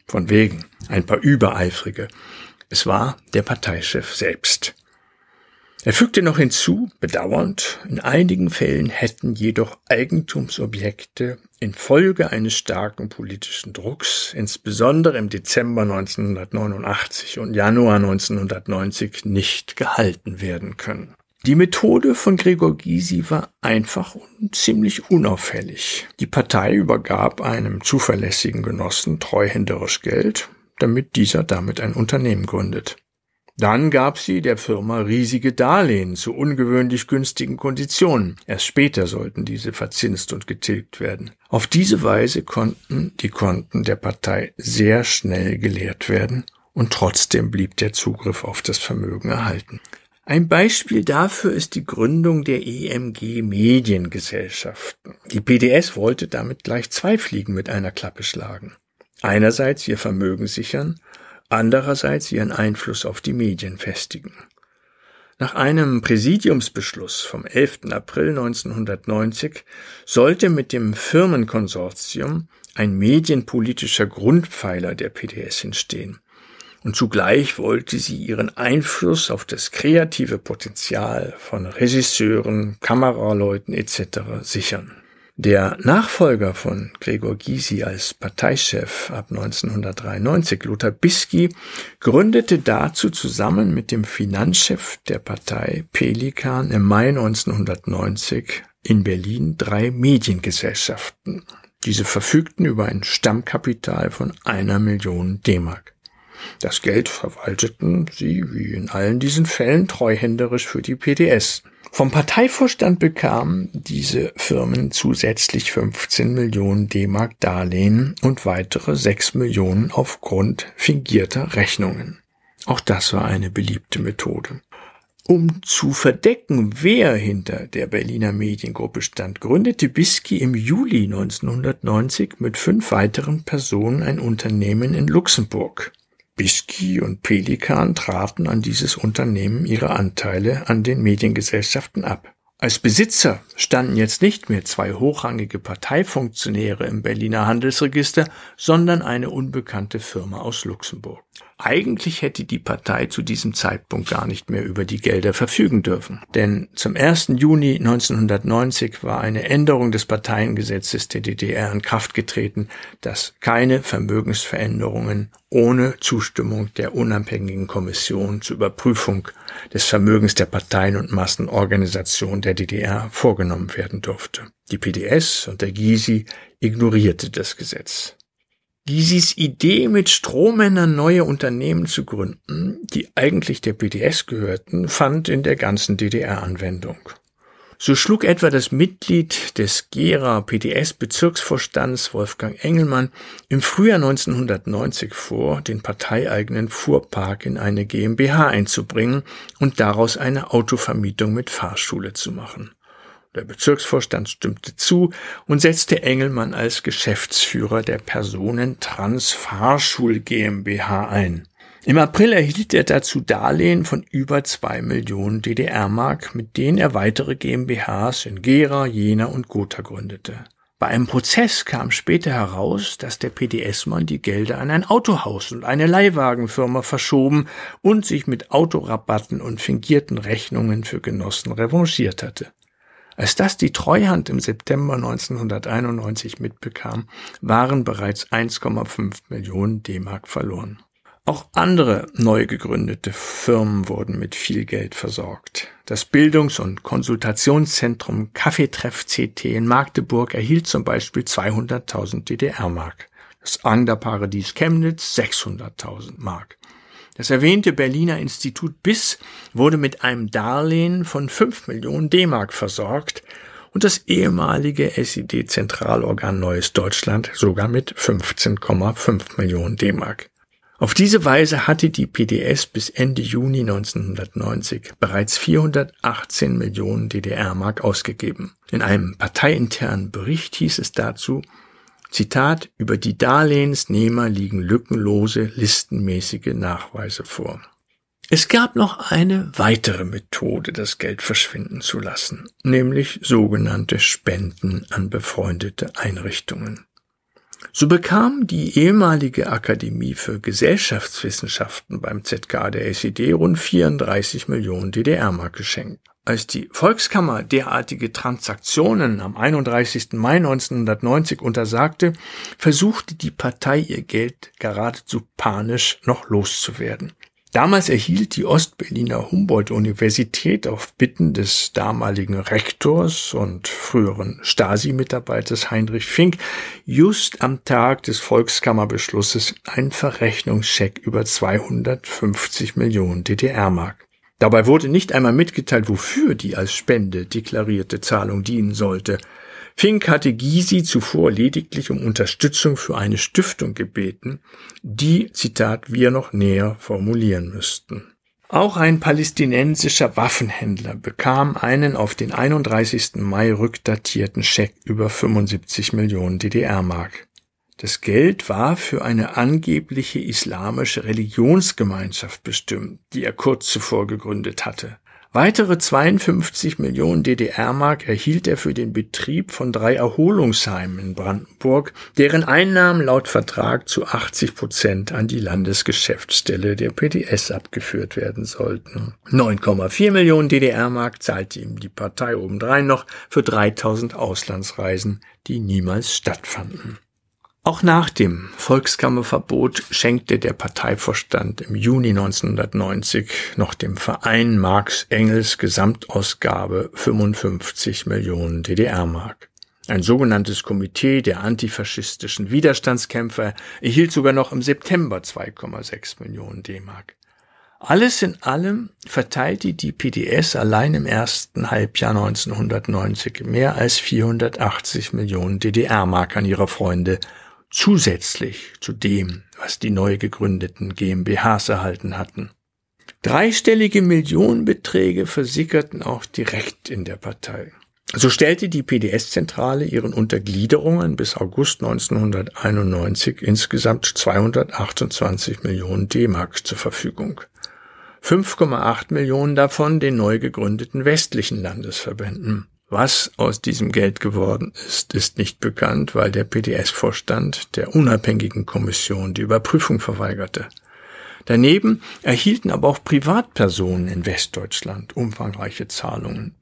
Von wegen ein paar Übereifrige. Es war der Parteichef selbst. Er fügte noch hinzu, bedauernd, in einigen Fällen hätten jedoch Eigentumsobjekte infolge eines starken politischen Drucks, insbesondere im Dezember 1989 und Januar 1990, nicht gehalten werden können. Die Methode von Gregor Gysi war einfach und ziemlich unauffällig. Die Partei übergab einem zuverlässigen Genossen treuhänderisch Geld, damit dieser damit ein Unternehmen gründet. Dann gab sie der Firma riesige Darlehen zu ungewöhnlich günstigen Konditionen. Erst später sollten diese verzinst und getilgt werden. Auf diese Weise konnten die Konten der Partei sehr schnell geleert werden und trotzdem blieb der Zugriff auf das Vermögen erhalten. Ein Beispiel dafür ist die Gründung der EMG Mediengesellschaften. Die PDS wollte damit gleich zwei Fliegen mit einer Klappe schlagen. Einerseits ihr Vermögen sichern andererseits ihren Einfluss auf die Medien festigen. Nach einem Präsidiumsbeschluss vom 11. April 1990 sollte mit dem Firmenkonsortium ein medienpolitischer Grundpfeiler der PDS entstehen. Und zugleich wollte sie ihren Einfluss auf das kreative Potenzial von Regisseuren, Kameraleuten etc. sichern. Der Nachfolger von Gregor Gysi als Parteichef ab 1993, Lothar Bisky, gründete dazu zusammen mit dem Finanzchef der Partei Pelikan im Mai 1990 in Berlin drei Mediengesellschaften. Diese verfügten über ein Stammkapital von einer Million D-Mark. Das Geld verwalteten sie, wie in allen diesen Fällen, treuhänderisch für die PDS. Vom Parteivorstand bekamen diese Firmen zusätzlich 15 Millionen D-Mark Darlehen und weitere 6 Millionen aufgrund fingierter Rechnungen. Auch das war eine beliebte Methode. Um zu verdecken, wer hinter der Berliner Mediengruppe stand, gründete Bisky im Juli 1990 mit fünf weiteren Personen ein Unternehmen in Luxemburg. Bisky und Pelikan traten an dieses Unternehmen ihre Anteile an den Mediengesellschaften ab. Als Besitzer standen jetzt nicht mehr zwei hochrangige Parteifunktionäre im Berliner Handelsregister, sondern eine unbekannte Firma aus Luxemburg. Eigentlich hätte die Partei zu diesem Zeitpunkt gar nicht mehr über die Gelder verfügen dürfen. Denn zum 1. Juni 1990 war eine Änderung des Parteiengesetzes der DDR in Kraft getreten, dass keine Vermögensveränderungen ohne Zustimmung der unabhängigen Kommission zur Überprüfung des Vermögens der Parteien und Massenorganisation der DDR vorgenommen werden durfte. Die PDS und der GISI ignorierte das Gesetz. Dieses Idee, mit Strohmännern neue Unternehmen zu gründen, die eigentlich der BDS gehörten, fand in der ganzen DDR Anwendung. So schlug etwa das Mitglied des Gera PDS Bezirksvorstands Wolfgang Engelmann im Frühjahr 1990 vor, den parteieigenen Fuhrpark in eine GmbH einzubringen und daraus eine Autovermietung mit Fahrschule zu machen. Der Bezirksvorstand stimmte zu und setzte Engelmann als Geschäftsführer der Personentrans Fahrschul GmbH ein. Im April erhielt er dazu Darlehen von über zwei Millionen DDR-Mark, mit denen er weitere GmbHs in Gera, Jena und Gotha gründete. Bei einem Prozess kam später heraus, dass der PDS-Mann die Gelder an ein Autohaus und eine Leihwagenfirma verschoben und sich mit Autorabatten und fingierten Rechnungen für Genossen revanchiert hatte. Als das die Treuhand im September 1991 mitbekam, waren bereits 1,5 Millionen D-Mark verloren. Auch andere neu gegründete Firmen wurden mit viel Geld versorgt. Das Bildungs- und Konsultationszentrum Kaffeetreff CT in Magdeburg erhielt zum Beispiel 200.000 DDR-Mark. Das Anglerparadies Chemnitz 600.000 Mark. Das erwähnte Berliner Institut BIS wurde mit einem Darlehen von 5 Millionen D-Mark versorgt und das ehemalige SED-Zentralorgan Neues Deutschland sogar mit 15,5 Millionen D-Mark. Auf diese Weise hatte die PDS bis Ende Juni 1990 bereits 418 Millionen DDR-Mark ausgegeben. In einem parteiinternen Bericht hieß es dazu, Zitat, über die Darlehensnehmer liegen lückenlose, listenmäßige Nachweise vor. Es gab noch eine weitere Methode, das Geld verschwinden zu lassen, nämlich sogenannte Spenden an befreundete Einrichtungen. So bekam die ehemalige Akademie für Gesellschaftswissenschaften beim ZK der SED rund 34 Millionen DDR-Mark geschenkt. Als die Volkskammer derartige Transaktionen am 31. Mai 1990 untersagte, versuchte die Partei ihr Geld geradezu panisch noch loszuwerden. Damals erhielt die Ostberliner Humboldt-Universität auf Bitten des damaligen Rektors und früheren Stasi-Mitarbeiters Heinrich Fink just am Tag des Volkskammerbeschlusses einen Verrechnungscheck über 250 Millionen DDR-Mark. Dabei wurde nicht einmal mitgeteilt, wofür die als Spende deklarierte Zahlung dienen sollte. Fink hatte Gysi zuvor lediglich um Unterstützung für eine Stiftung gebeten, die, Zitat, wir noch näher formulieren müssten. Auch ein palästinensischer Waffenhändler bekam einen auf den 31. Mai rückdatierten Scheck über 75 Millionen DDR-Mark. Das Geld war für eine angebliche islamische Religionsgemeinschaft bestimmt, die er kurz zuvor gegründet hatte. Weitere 52 Millionen DDR-Mark erhielt er für den Betrieb von drei Erholungsheimen in Brandenburg, deren Einnahmen laut Vertrag zu 80 Prozent an die Landesgeschäftsstelle der PDS abgeführt werden sollten. 9,4 Millionen DDR-Mark zahlte ihm die Partei obendrein noch für 3000 Auslandsreisen, die niemals stattfanden. Auch nach dem Volkskammerverbot schenkte der Parteivorstand im Juni 1990 noch dem Verein Marx Engels Gesamtausgabe 55 Millionen DDR-Mark. Ein sogenanntes Komitee der antifaschistischen Widerstandskämpfer erhielt sogar noch im September 2,6 Millionen D-Mark. Alles in allem verteilte die PDS allein im ersten Halbjahr 1990 mehr als 480 Millionen DDR-Mark an ihre Freunde zusätzlich zu dem, was die neu gegründeten GmbHs erhalten hatten. Dreistellige Millionenbeträge versickerten auch direkt in der Partei. So stellte die PDS-Zentrale ihren Untergliederungen bis August 1991 insgesamt 228 Millionen D-Mark zur Verfügung. 5,8 Millionen davon den neu gegründeten westlichen Landesverbänden. Was aus diesem Geld geworden ist, ist nicht bekannt, weil der PDS-Vorstand der unabhängigen Kommission die Überprüfung verweigerte. Daneben erhielten aber auch Privatpersonen in Westdeutschland umfangreiche Zahlungen.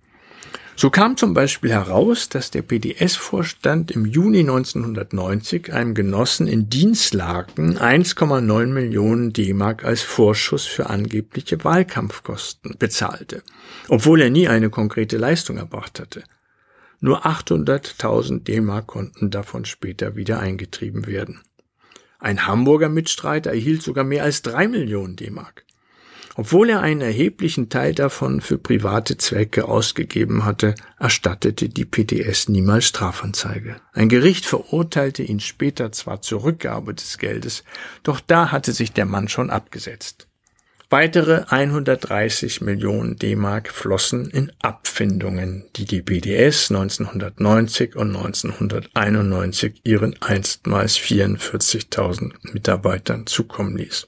So kam zum Beispiel heraus, dass der PDS-Vorstand im Juni 1990 einem Genossen in Dienstlagen 1,9 Millionen D-Mark als Vorschuss für angebliche Wahlkampfkosten bezahlte, obwohl er nie eine konkrete Leistung erbracht hatte. Nur 800.000 D-Mark konnten davon später wieder eingetrieben werden. Ein Hamburger Mitstreiter erhielt sogar mehr als 3 Millionen D-Mark. Obwohl er einen erheblichen Teil davon für private Zwecke ausgegeben hatte, erstattete die PDS niemals Strafanzeige. Ein Gericht verurteilte ihn später zwar zur Rückgabe des Geldes, doch da hatte sich der Mann schon abgesetzt. Weitere 130 Millionen D-Mark flossen in Abfindungen, die die BDS 1990 und 1991 ihren einstmals 44.000 Mitarbeitern zukommen ließ.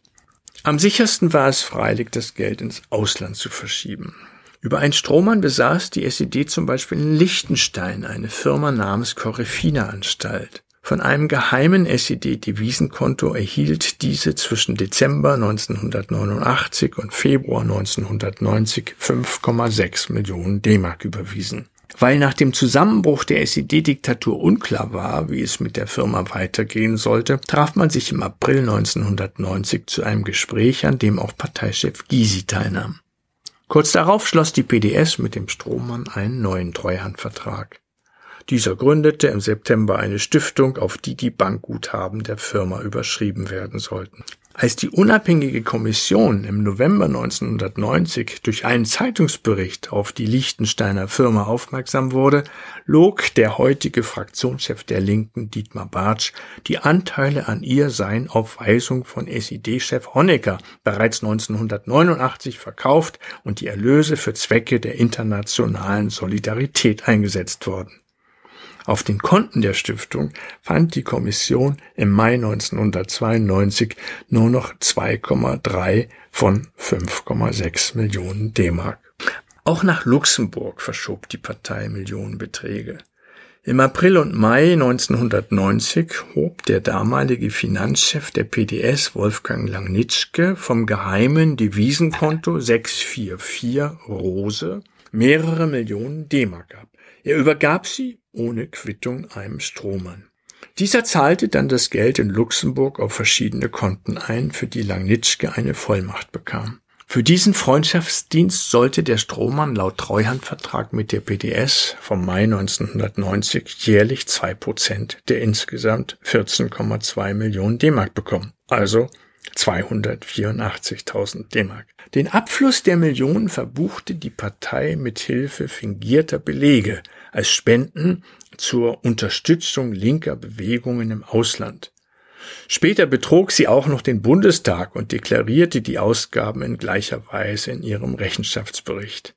Am sichersten war es freilich, das Geld ins Ausland zu verschieben. Über einen Strohmann besaß die SED zum Beispiel in Liechtenstein eine Firma namens Correfina-Anstalt. Von einem geheimen SED-Devisenkonto erhielt diese zwischen Dezember 1989 und Februar 1990 5,6 Millionen D-Mark überwiesen. Weil nach dem Zusammenbruch der SED-Diktatur unklar war, wie es mit der Firma weitergehen sollte, traf man sich im April 1990 zu einem Gespräch, an dem auch Parteichef Gysi teilnahm. Kurz darauf schloss die PDS mit dem Strohmann einen neuen Treuhandvertrag. Dieser gründete im September eine Stiftung, auf die die Bankguthaben der Firma überschrieben werden sollten. Als die unabhängige Kommission im November 1990 durch einen Zeitungsbericht auf die Liechtensteiner Firma aufmerksam wurde, log der heutige Fraktionschef der Linken Dietmar Bartsch, die Anteile an ihr seien auf Weisung von SED-Chef Honecker bereits 1989 verkauft und die Erlöse für Zwecke der internationalen Solidarität eingesetzt worden. Auf den Konten der Stiftung fand die Kommission im Mai 1992 nur noch 2,3 von 5,6 Millionen D-Mark. Auch nach Luxemburg verschob die Partei Millionenbeträge. Im April und Mai 1990 hob der damalige Finanzchef der PDS Wolfgang Langnitschke vom geheimen Devisenkonto 644 Rose mehrere Millionen D-Mark ab. Er übergab sie ohne Quittung einem Strohmann. Dieser zahlte dann das Geld in Luxemburg auf verschiedene Konten ein, für die Langnitschke eine Vollmacht bekam. Für diesen Freundschaftsdienst sollte der Strohmann laut Treuhandvertrag mit der PDS vom Mai 1990 jährlich zwei Prozent der insgesamt 14,2 Millionen D-Mark bekommen, also 284.000 D-Mark. Den Abfluss der Millionen verbuchte die Partei mit Hilfe fingierter Belege, als Spenden zur Unterstützung linker Bewegungen im Ausland. Später betrog sie auch noch den Bundestag und deklarierte die Ausgaben in gleicher Weise in ihrem Rechenschaftsbericht.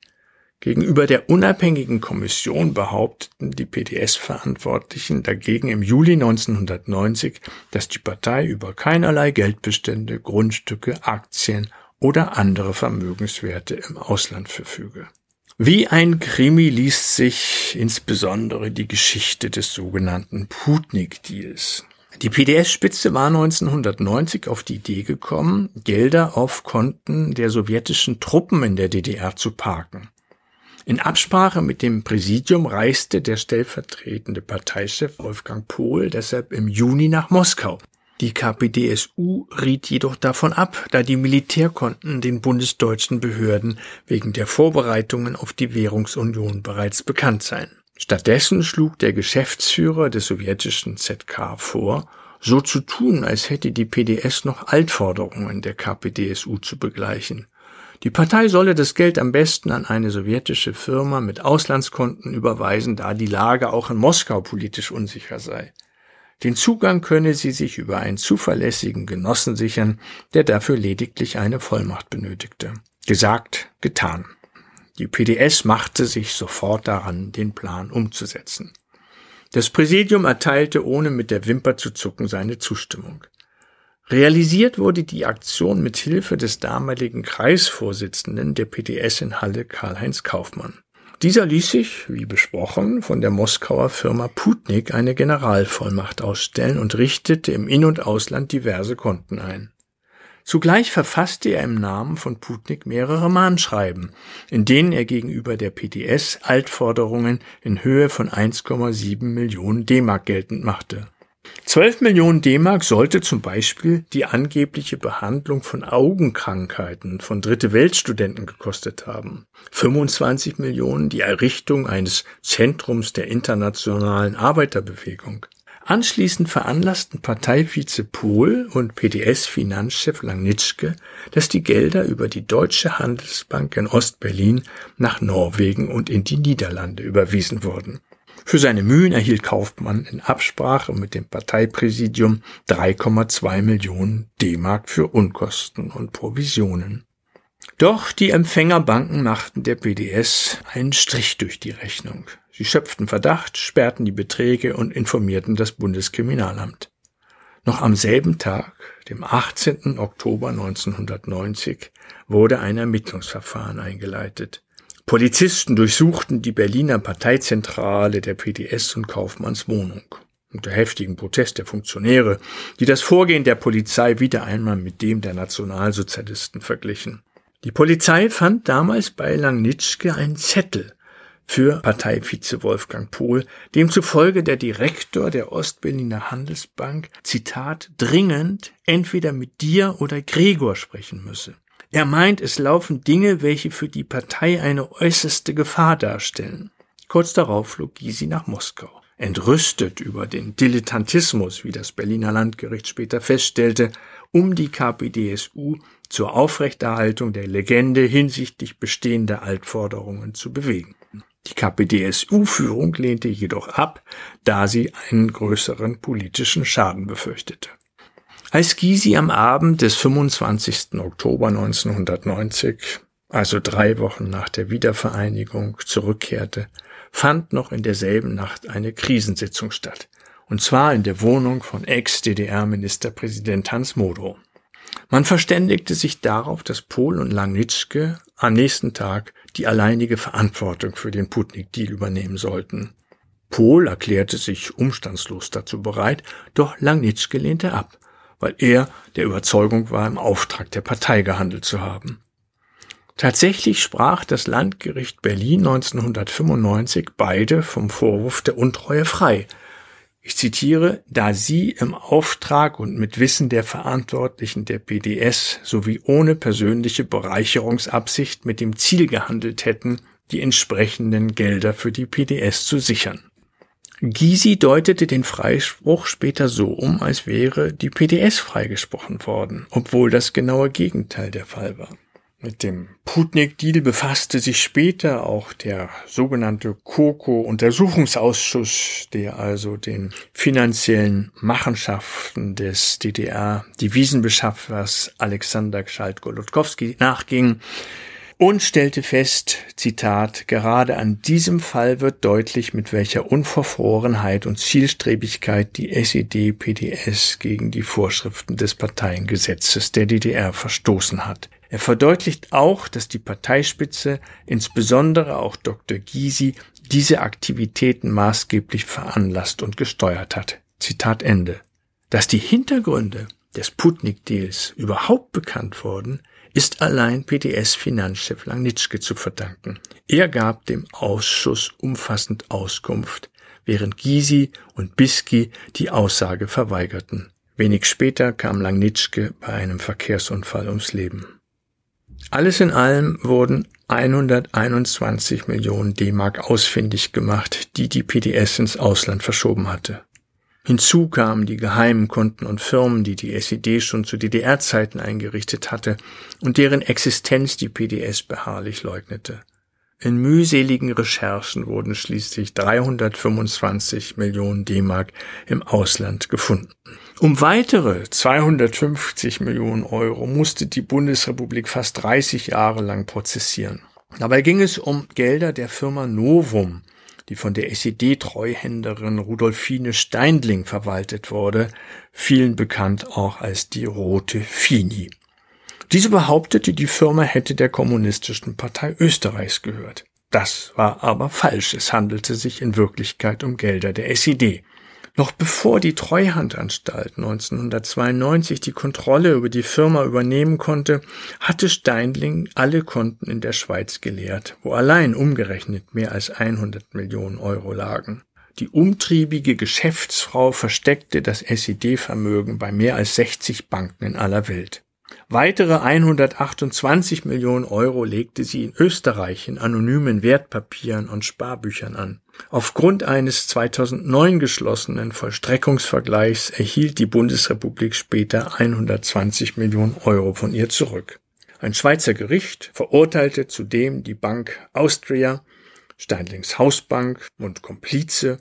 Gegenüber der unabhängigen Kommission behaupteten die PDS-Verantwortlichen dagegen im Juli 1990, dass die Partei über keinerlei Geldbestände, Grundstücke, Aktien oder andere Vermögenswerte im Ausland verfüge. Wie ein Krimi liest sich insbesondere die Geschichte des sogenannten Putnik-Deals. Die PDS-Spitze war 1990 auf die Idee gekommen, Gelder auf Konten der sowjetischen Truppen in der DDR zu parken. In Absprache mit dem Präsidium reiste der stellvertretende Parteichef Wolfgang Pohl deshalb im Juni nach Moskau. Die KPdSU riet jedoch davon ab, da die Militärkonten den bundesdeutschen Behörden wegen der Vorbereitungen auf die Währungsunion bereits bekannt seien. Stattdessen schlug der Geschäftsführer des sowjetischen ZK vor, so zu tun, als hätte die PDS noch Altforderungen der KPdSU zu begleichen. Die Partei solle das Geld am besten an eine sowjetische Firma mit Auslandskonten überweisen, da die Lage auch in Moskau politisch unsicher sei. Den Zugang könne sie sich über einen zuverlässigen Genossen sichern, der dafür lediglich eine Vollmacht benötigte. Gesagt, getan. Die PDS machte sich sofort daran, den Plan umzusetzen. Das Präsidium erteilte, ohne mit der Wimper zu zucken, seine Zustimmung. Realisiert wurde die Aktion mit Hilfe des damaligen Kreisvorsitzenden der PDS in Halle Karl-Heinz Kaufmann. Dieser ließ sich, wie besprochen, von der Moskauer Firma Putnik eine Generalvollmacht ausstellen und richtete im In- und Ausland diverse Konten ein. Zugleich verfasste er im Namen von Putnik mehrere Mahnschreiben, in denen er gegenüber der PDS Altforderungen in Höhe von 1,7 Millionen D-Mark geltend machte 12 Millionen D-Mark sollte zum Beispiel die angebliche Behandlung von Augenkrankheiten von Dritte Weltstudenten gekostet haben. 25 Millionen die Errichtung eines Zentrums der internationalen Arbeiterbewegung. Anschließend veranlassten Parteivize Pohl und PDS-Finanzchef Langnitschke, dass die Gelder über die Deutsche Handelsbank in Ostberlin nach Norwegen und in die Niederlande überwiesen wurden. Für seine Mühen erhielt Kaufmann in Absprache mit dem Parteipräsidium 3,2 Millionen D-Mark für Unkosten und Provisionen. Doch die Empfängerbanken machten der PDS einen Strich durch die Rechnung. Sie schöpften Verdacht, sperrten die Beträge und informierten das Bundeskriminalamt. Noch am selben Tag, dem 18. Oktober 1990, wurde ein Ermittlungsverfahren eingeleitet. Polizisten durchsuchten die Berliner Parteizentrale der PDS und Kaufmanns Wohnung. Unter heftigen Protest der Funktionäre, die das Vorgehen der Polizei wieder einmal mit dem der Nationalsozialisten verglichen. Die Polizei fand damals bei Langnitschke einen Zettel für Parteivize Wolfgang Pohl, demzufolge der Direktor der Ostberliner Handelsbank, Zitat, dringend entweder mit dir oder Gregor sprechen müsse. Er meint, es laufen Dinge, welche für die Partei eine äußerste Gefahr darstellen. Kurz darauf flog Gysi nach Moskau. Entrüstet über den Dilettantismus, wie das Berliner Landgericht später feststellte, um die KPDSU zur Aufrechterhaltung der Legende hinsichtlich bestehender Altforderungen zu bewegen. Die KPDSU-Führung lehnte jedoch ab, da sie einen größeren politischen Schaden befürchtete als Gysi am Abend des 25. Oktober 1990, also drei Wochen nach der Wiedervereinigung, zurückkehrte, fand noch in derselben Nacht eine Krisensitzung statt. Und zwar in der Wohnung von Ex-DDR-Ministerpräsident Hans Modow. Man verständigte sich darauf, dass Pohl und Langnitschke am nächsten Tag die alleinige Verantwortung für den Putnik-Deal übernehmen sollten. Pohl erklärte sich umstandslos dazu bereit, doch Langnitschke lehnte ab weil er der Überzeugung war, im Auftrag der Partei gehandelt zu haben. Tatsächlich sprach das Landgericht Berlin 1995 beide vom Vorwurf der Untreue frei. Ich zitiere, da sie im Auftrag und mit Wissen der Verantwortlichen der PDS sowie ohne persönliche Bereicherungsabsicht mit dem Ziel gehandelt hätten, die entsprechenden Gelder für die PDS zu sichern. Gysi deutete den Freispruch später so um, als wäre die PDS freigesprochen worden, obwohl das genaue Gegenteil der Fall war. Mit dem Putnik-Deal befasste sich später auch der sogenannte Koko-Untersuchungsausschuss, der also den finanziellen Machenschaften des DDR-Devisenbeschaffers Alexander Schalt-Golodkowski nachging und stellte fest, Zitat, gerade an diesem Fall wird deutlich, mit welcher Unverfrorenheit und Zielstrebigkeit die SED-PDS e gegen die Vorschriften des Parteiengesetzes der DDR verstoßen hat. Er verdeutlicht auch, dass die Parteispitze, insbesondere auch Dr. Gysi, diese Aktivitäten maßgeblich veranlasst und gesteuert hat. Zitat Ende. Dass die Hintergründe des Putnik-Deals überhaupt bekannt wurden, ist allein PDS-Finanzchef Langnitschke zu verdanken. Er gab dem Ausschuss umfassend Auskunft, während Gysi und Biski die Aussage verweigerten. Wenig später kam Langnitschke bei einem Verkehrsunfall ums Leben. Alles in allem wurden 121 Millionen D-Mark ausfindig gemacht, die die PDS ins Ausland verschoben hatte. Hinzu kamen die geheimen Kunden und Firmen, die die SED schon zu DDR-Zeiten eingerichtet hatte und deren Existenz die PDS beharrlich leugnete. In mühseligen Recherchen wurden schließlich 325 Millionen D-Mark im Ausland gefunden. Um weitere 250 Millionen Euro musste die Bundesrepublik fast 30 Jahre lang prozessieren. Dabei ging es um Gelder der Firma Novum, die von der SED-Treuhänderin Rudolfine Steindling verwaltet wurde, vielen bekannt auch als die Rote Fini. Diese behauptete, die Firma hätte der Kommunistischen Partei Österreichs gehört. Das war aber falsch, es handelte sich in Wirklichkeit um Gelder der SED. Noch bevor die Treuhandanstalt 1992 die Kontrolle über die Firma übernehmen konnte, hatte Steindling alle Konten in der Schweiz geleert, wo allein umgerechnet mehr als 100 Millionen Euro lagen. Die umtriebige Geschäftsfrau versteckte das SED-Vermögen bei mehr als 60 Banken in aller Welt. Weitere 128 Millionen Euro legte sie in Österreich in anonymen Wertpapieren und Sparbüchern an. Aufgrund eines 2009 geschlossenen Vollstreckungsvergleichs erhielt die Bundesrepublik später 120 Millionen Euro von ihr zurück. Ein Schweizer Gericht verurteilte zudem die Bank Austria, Steinlings Hausbank und Komplize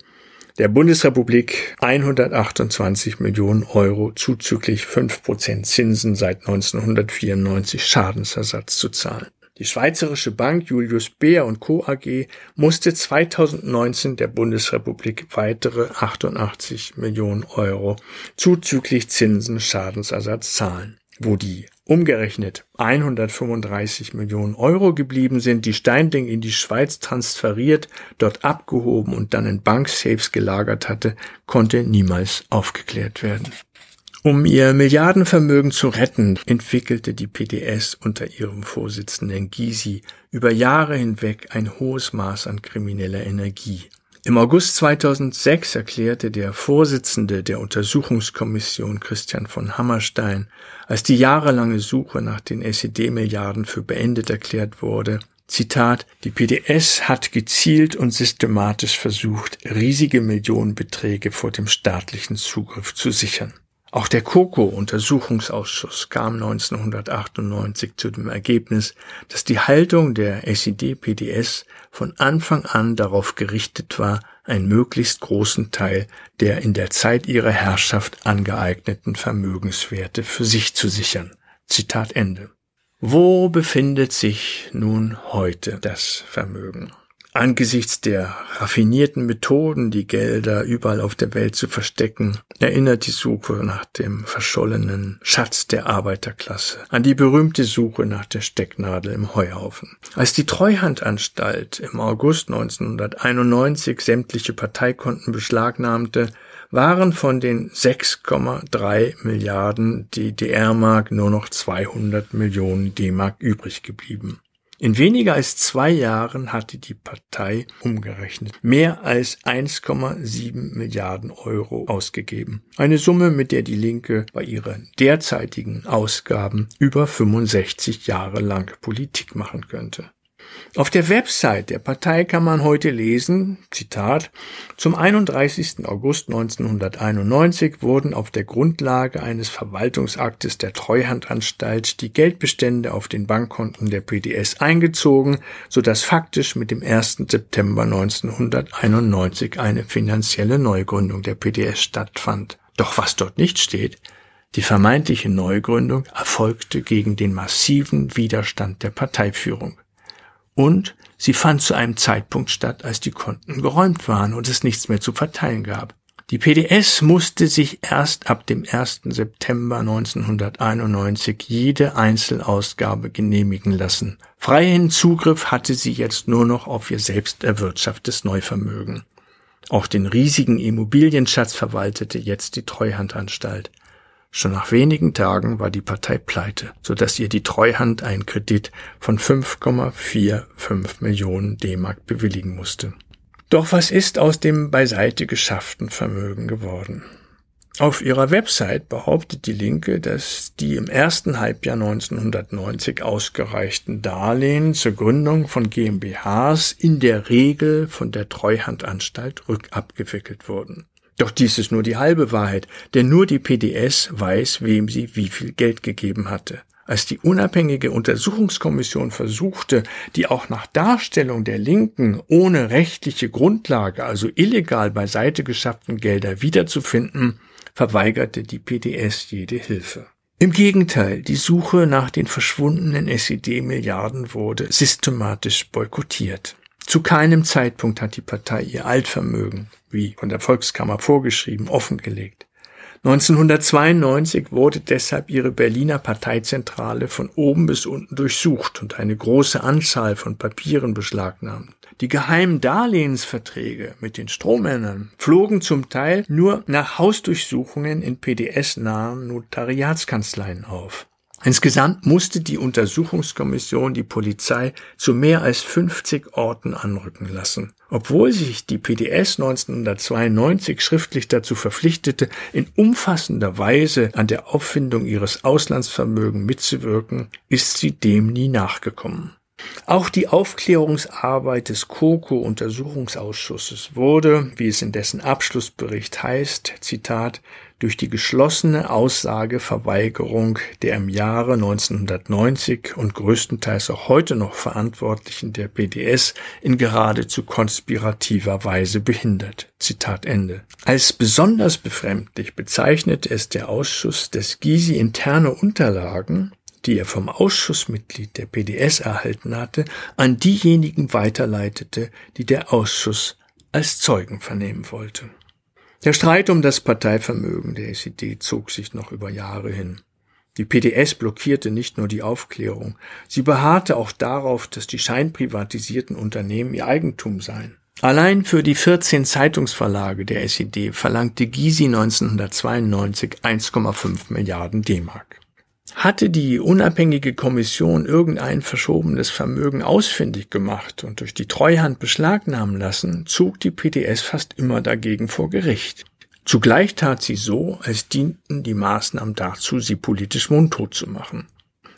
der Bundesrepublik 128 Millionen Euro zuzüglich 5% Zinsen seit 1994 Schadensersatz zu zahlen. Die Schweizerische Bank Julius Beer und Co. AG musste 2019 der Bundesrepublik weitere 88 Millionen Euro zuzüglich Zinsen Schadensersatz zahlen. Wo die umgerechnet 135 Millionen Euro geblieben sind, die Steinding in die Schweiz transferiert, dort abgehoben und dann in Banksafes gelagert hatte, konnte niemals aufgeklärt werden. Um ihr Milliardenvermögen zu retten, entwickelte die PDS unter ihrem Vorsitzenden Gysi über Jahre hinweg ein hohes Maß an krimineller Energie. Im August 2006 erklärte der Vorsitzende der Untersuchungskommission Christian von Hammerstein, als die jahrelange Suche nach den SED-Milliarden für beendet erklärt wurde, Zitat, die PDS hat gezielt und systematisch versucht, riesige Millionenbeträge vor dem staatlichen Zugriff zu sichern. Auch der coco untersuchungsausschuss kam 1998 zu dem Ergebnis, dass die Haltung der SED-PDS von Anfang an darauf gerichtet war, einen möglichst großen Teil der in der Zeit ihrer Herrschaft angeeigneten Vermögenswerte für sich zu sichern. Zitat Ende. Wo befindet sich nun heute das Vermögen? Angesichts der raffinierten Methoden, die Gelder überall auf der Welt zu verstecken, erinnert die Suche nach dem verschollenen Schatz der Arbeiterklasse an die berühmte Suche nach der Stecknadel im Heuhaufen. Als die Treuhandanstalt im August 1991 sämtliche Parteikonten beschlagnahmte, waren von den 6,3 Milliarden DDR-Mark nur noch 200 Millionen D-Mark übrig geblieben. In weniger als zwei Jahren hatte die Partei umgerechnet mehr als 1,7 Milliarden Euro ausgegeben. Eine Summe, mit der die Linke bei ihren derzeitigen Ausgaben über 65 Jahre lang Politik machen könnte. Auf der Website der Partei kann man heute lesen, Zitat, zum 31. August 1991 wurden auf der Grundlage eines Verwaltungsaktes der Treuhandanstalt die Geldbestände auf den Bankkonten der PDS eingezogen, sodass faktisch mit dem 1. September 1991 eine finanzielle Neugründung der PDS stattfand. Doch was dort nicht steht, die vermeintliche Neugründung erfolgte gegen den massiven Widerstand der Parteiführung. Und sie fand zu einem Zeitpunkt statt, als die Konten geräumt waren und es nichts mehr zu verteilen gab. Die PDS musste sich erst ab dem 1. September 1991 jede Einzelausgabe genehmigen lassen. Freien Zugriff hatte sie jetzt nur noch auf ihr selbst erwirtschaftetes Neuvermögen. Auch den riesigen Immobilienschatz verwaltete jetzt die Treuhandanstalt. Schon nach wenigen Tagen war die Partei pleite, so dass ihr die Treuhand einen Kredit von 5,45 Millionen D-Mark bewilligen musste. Doch was ist aus dem beiseite geschafften Vermögen geworden? Auf ihrer Website behauptet die Linke, dass die im ersten Halbjahr 1990 ausgereichten Darlehen zur Gründung von GmbHs in der Regel von der Treuhandanstalt rückabgewickelt wurden. Doch dies ist nur die halbe Wahrheit, denn nur die PDS weiß, wem sie wie viel Geld gegeben hatte. Als die unabhängige Untersuchungskommission versuchte, die auch nach Darstellung der Linken ohne rechtliche Grundlage, also illegal beiseite geschafften Gelder wiederzufinden, verweigerte die PDS jede Hilfe. Im Gegenteil, die Suche nach den verschwundenen SED-Milliarden wurde systematisch boykottiert. Zu keinem Zeitpunkt hat die Partei ihr Altvermögen wie von der Volkskammer vorgeschrieben, offengelegt. 1992 wurde deshalb ihre Berliner Parteizentrale von oben bis unten durchsucht und eine große Anzahl von Papieren beschlagnahmt. Die geheimen Darlehensverträge mit den Strommännern flogen zum Teil nur nach Hausdurchsuchungen in PDS-nahen Notariatskanzleien auf. Insgesamt musste die Untersuchungskommission die Polizei zu mehr als 50 Orten anrücken lassen, obwohl sich die PDS 1992 schriftlich dazu verpflichtete, in umfassender Weise an der Auffindung ihres Auslandsvermögen mitzuwirken, ist sie dem nie nachgekommen. Auch die Aufklärungsarbeit des KOKO-Untersuchungsausschusses wurde, wie es in dessen Abschlussbericht heißt, Zitat, durch die geschlossene Aussageverweigerung der im Jahre 1990 und größtenteils auch heute noch Verantwortlichen der PDS in geradezu konspirativer Weise behindert. Zitat Ende. Als besonders befremdlich bezeichnet es der Ausschuss, des Gysi interne Unterlagen die er vom Ausschussmitglied der PDS erhalten hatte, an diejenigen weiterleitete, die der Ausschuss als Zeugen vernehmen wollte. Der Streit um das Parteivermögen der SED zog sich noch über Jahre hin. Die PDS blockierte nicht nur die Aufklärung, sie beharrte auch darauf, dass die scheinprivatisierten Unternehmen ihr Eigentum seien. Allein für die 14 Zeitungsverlage der SED verlangte Gysi 1992 1,5 Milliarden D-Mark. Hatte die unabhängige Kommission irgendein verschobenes Vermögen ausfindig gemacht und durch die Treuhand beschlagnahmen lassen, zog die PDS fast immer dagegen vor Gericht. Zugleich tat sie so, als dienten die Maßnahmen dazu, sie politisch mundtot zu machen.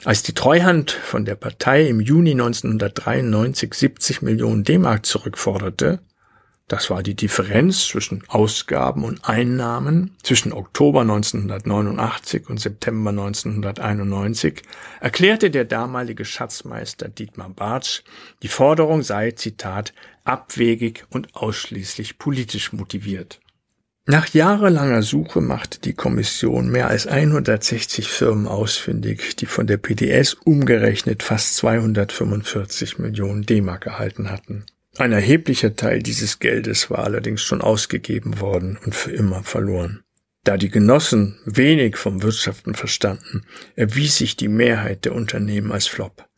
Als die Treuhand von der Partei im Juni 1993 70 Millionen D-Mark zurückforderte, das war die Differenz zwischen Ausgaben und Einnahmen zwischen Oktober 1989 und September 1991, erklärte der damalige Schatzmeister Dietmar Bartsch, die Forderung sei, Zitat, abwegig und ausschließlich politisch motiviert. Nach jahrelanger Suche machte die Kommission mehr als 160 Firmen ausfindig, die von der PDS umgerechnet fast 245 Millionen D-Mark erhalten hatten. Ein erheblicher Teil dieses Geldes war allerdings schon ausgegeben worden und für immer verloren. Da die Genossen wenig vom Wirtschaften verstanden, erwies sich die Mehrheit der Unternehmen als Flop.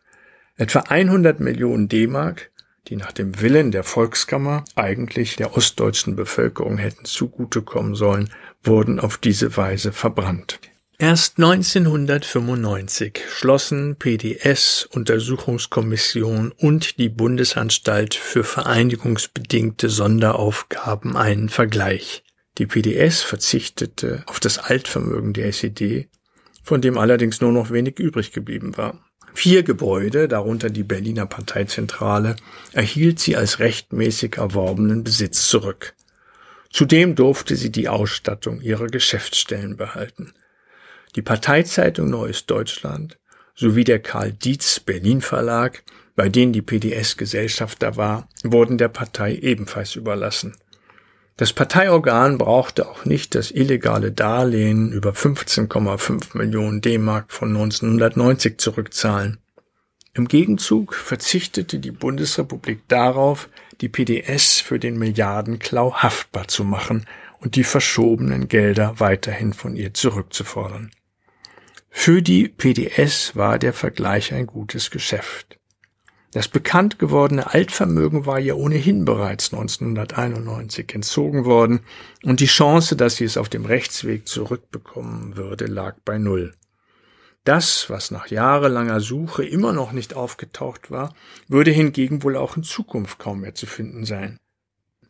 Etwa 100 Millionen D-Mark, die nach dem Willen der Volkskammer eigentlich der ostdeutschen Bevölkerung hätten zugutekommen sollen, wurden auf diese Weise verbrannt. Erst 1995 schlossen PDS, Untersuchungskommission und die Bundesanstalt für vereinigungsbedingte Sonderaufgaben einen Vergleich. Die PDS verzichtete auf das Altvermögen der SED, von dem allerdings nur noch wenig übrig geblieben war. Vier Gebäude, darunter die Berliner Parteizentrale, erhielt sie als rechtmäßig erworbenen Besitz zurück. Zudem durfte sie die Ausstattung ihrer Geschäftsstellen behalten die Parteizeitung Neues Deutschland sowie der Karl Dietz Berlin Verlag, bei denen die PDS Gesellschafter war, wurden der Partei ebenfalls überlassen. Das Parteiorgan brauchte auch nicht das illegale Darlehen über 15,5 Millionen D-Mark von 1990 zurückzahlen. Im Gegenzug verzichtete die Bundesrepublik darauf, die PDS für den Milliardenklau haftbar zu machen und die verschobenen Gelder weiterhin von ihr zurückzufordern. Für die PDS war der Vergleich ein gutes Geschäft. Das bekannt gewordene Altvermögen war ja ohnehin bereits 1991 entzogen worden und die Chance, dass sie es auf dem Rechtsweg zurückbekommen würde, lag bei Null. Das, was nach jahrelanger Suche immer noch nicht aufgetaucht war, würde hingegen wohl auch in Zukunft kaum mehr zu finden sein.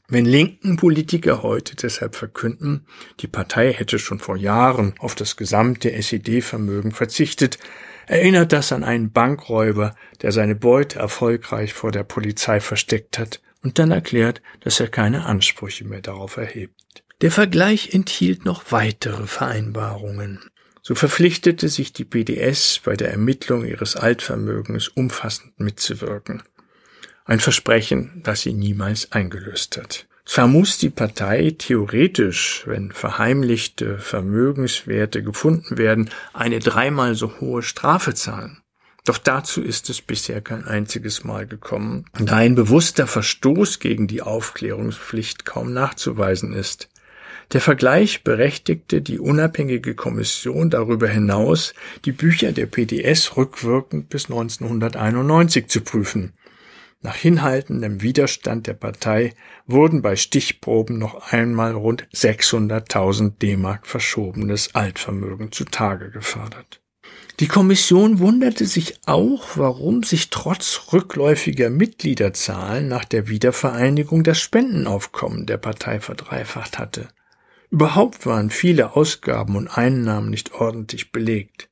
Wenn linken Politiker heute deshalb verkünden, die Partei hätte schon vor Jahren auf das gesamte SED-Vermögen verzichtet, erinnert das an einen Bankräuber, der seine Beute erfolgreich vor der Polizei versteckt hat und dann erklärt, dass er keine Ansprüche mehr darauf erhebt. Der Vergleich enthielt noch weitere Vereinbarungen. So verpflichtete sich die BDS bei der Ermittlung ihres Altvermögens umfassend mitzuwirken. Ein Versprechen, das sie niemals eingelöst hat. Zwar muss die Partei theoretisch, wenn verheimlichte Vermögenswerte gefunden werden, eine dreimal so hohe Strafe zahlen. Doch dazu ist es bisher kein einziges Mal gekommen, da ein bewusster Verstoß gegen die Aufklärungspflicht kaum nachzuweisen ist. Der Vergleich berechtigte die unabhängige Kommission darüber hinaus, die Bücher der PDS rückwirkend bis 1991 zu prüfen. Nach hinhaltendem Widerstand der Partei wurden bei Stichproben noch einmal rund 600.000 D-Mark verschobenes Altvermögen zutage gefördert. Die Kommission wunderte sich auch, warum sich trotz rückläufiger Mitgliederzahlen nach der Wiedervereinigung das Spendenaufkommen der Partei verdreifacht hatte. Überhaupt waren viele Ausgaben und Einnahmen nicht ordentlich belegt.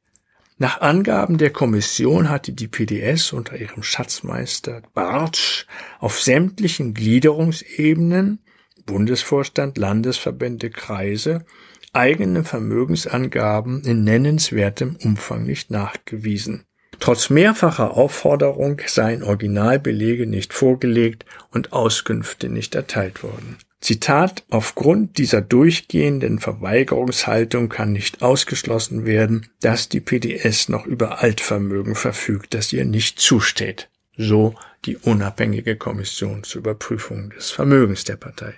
Nach Angaben der Kommission hatte die PDS unter ihrem Schatzmeister Bartsch auf sämtlichen Gliederungsebenen Bundesvorstand, Landesverbände, Kreise eigene Vermögensangaben in nennenswertem Umfang nicht nachgewiesen. Trotz mehrfacher Aufforderung seien Originalbelege nicht vorgelegt und Auskünfte nicht erteilt worden. Zitat, aufgrund dieser durchgehenden Verweigerungshaltung kann nicht ausgeschlossen werden, dass die PDS noch über Altvermögen verfügt, das ihr nicht zusteht. So die unabhängige Kommission zur Überprüfung des Vermögens der Partei.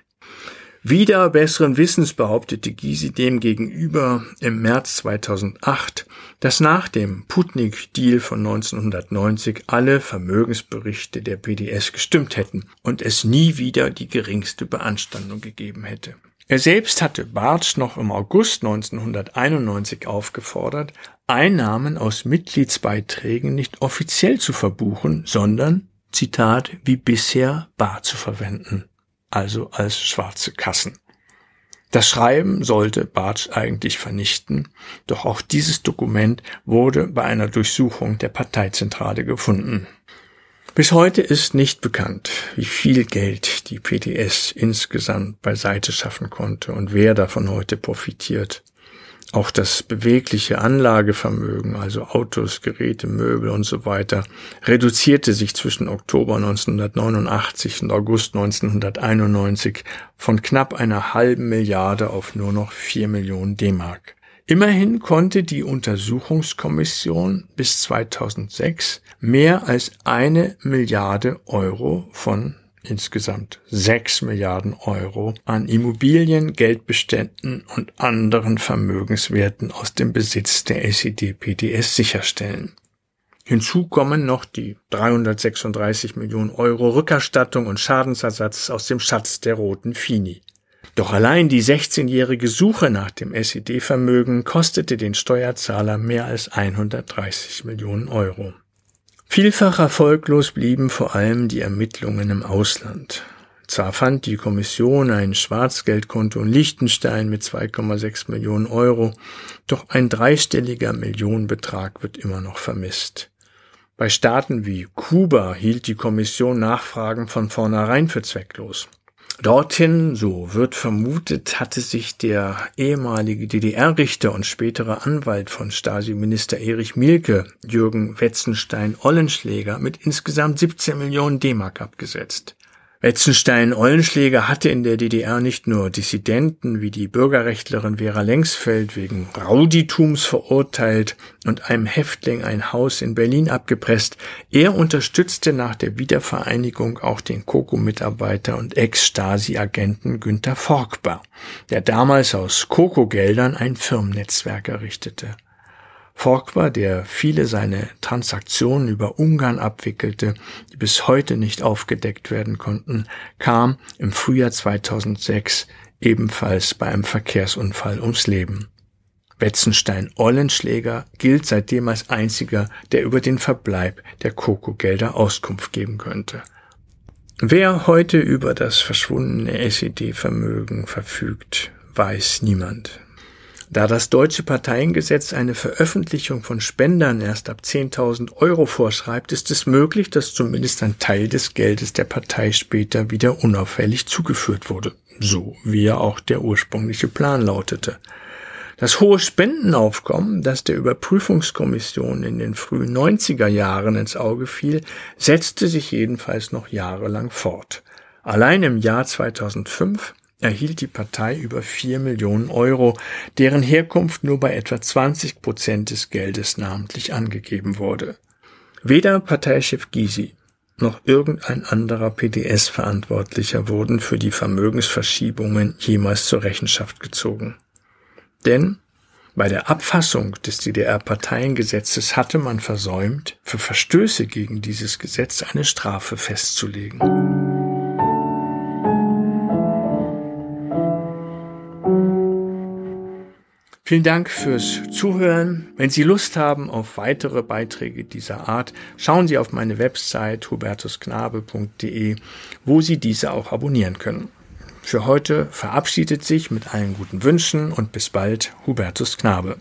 Wieder besseren Wissens behauptete Gysi dem gegenüber im März 2008, dass nach dem Putnik-Deal von 1990 alle Vermögensberichte der BDS gestimmt hätten und es nie wieder die geringste Beanstandung gegeben hätte. Er selbst hatte Bartsch noch im August 1991 aufgefordert, Einnahmen aus Mitgliedsbeiträgen nicht offiziell zu verbuchen, sondern, Zitat, wie bisher bar zu verwenden, also als schwarze Kassen. Das Schreiben sollte Bartsch eigentlich vernichten, doch auch dieses Dokument wurde bei einer Durchsuchung der Parteizentrale gefunden. Bis heute ist nicht bekannt, wie viel Geld die PDS insgesamt beiseite schaffen konnte und wer davon heute profitiert auch das bewegliche Anlagevermögen, also Autos, Geräte, Möbel und so weiter, reduzierte sich zwischen Oktober 1989 und August 1991 von knapp einer halben Milliarde auf nur noch vier Millionen D-Mark. Immerhin konnte die Untersuchungskommission bis 2006 mehr als eine Milliarde Euro von insgesamt 6 Milliarden Euro an Immobilien, Geldbeständen und anderen Vermögenswerten aus dem Besitz der SED-PDS e sicherstellen. Hinzu kommen noch die 336 Millionen Euro Rückerstattung und Schadensersatz aus dem Schatz der Roten Fini. Doch allein die 16-jährige Suche nach dem SED-Vermögen kostete den Steuerzahler mehr als 130 Millionen Euro. Vielfach erfolglos blieben vor allem die Ermittlungen im Ausland. Zwar fand die Kommission ein Schwarzgeldkonto in Liechtenstein mit 2,6 Millionen Euro, doch ein dreistelliger Millionenbetrag wird immer noch vermisst. Bei Staaten wie Kuba hielt die Kommission Nachfragen von vornherein für zwecklos. Dorthin, so wird vermutet, hatte sich der ehemalige DDR-Richter und spätere Anwalt von Stasi-Minister Erich Mielke, Jürgen Wetzenstein Ollenschläger, mit insgesamt 17 Millionen D-Mark abgesetzt. Wetzenstein-Ollenschläger hatte in der DDR nicht nur Dissidenten wie die Bürgerrechtlerin Vera Lengsfeld wegen Rauditums verurteilt und einem Häftling ein Haus in Berlin abgepresst, er unterstützte nach der Wiedervereinigung auch den Koko-Mitarbeiter und Ex-Stasi-Agenten Günther Forkbar, der damals aus Koko-Geldern ein Firmennetzwerk errichtete. Forkber, der viele seine Transaktionen über Ungarn abwickelte, die bis heute nicht aufgedeckt werden konnten, kam im Frühjahr 2006 ebenfalls bei einem Verkehrsunfall ums Leben. Wetzenstein-Ollenschläger gilt seitdem als einziger, der über den Verbleib der Coco-Gelder Auskunft geben könnte. Wer heute über das verschwundene SED-Vermögen verfügt, weiß niemand. Da das deutsche Parteiengesetz eine Veröffentlichung von Spendern erst ab 10.000 Euro vorschreibt, ist es möglich, dass zumindest ein Teil des Geldes der Partei später wieder unauffällig zugeführt wurde, so wie ja auch der ursprüngliche Plan lautete. Das hohe Spendenaufkommen, das der Überprüfungskommission in den frühen 90er Jahren ins Auge fiel, setzte sich jedenfalls noch jahrelang fort. Allein im Jahr 2005 erhielt die Partei über vier Millionen Euro, deren Herkunft nur bei etwa 20 Prozent des Geldes namentlich angegeben wurde. Weder Parteichef Gysi noch irgendein anderer PDS-Verantwortlicher wurden für die Vermögensverschiebungen jemals zur Rechenschaft gezogen. Denn bei der Abfassung des DDR-Parteiengesetzes hatte man versäumt, für Verstöße gegen dieses Gesetz eine Strafe festzulegen. Vielen Dank fürs Zuhören. Wenn Sie Lust haben auf weitere Beiträge dieser Art, schauen Sie auf meine Website hubertusknabe.de, wo Sie diese auch abonnieren können. Für heute verabschiedet sich mit allen guten Wünschen und bis bald Hubertus Knabe.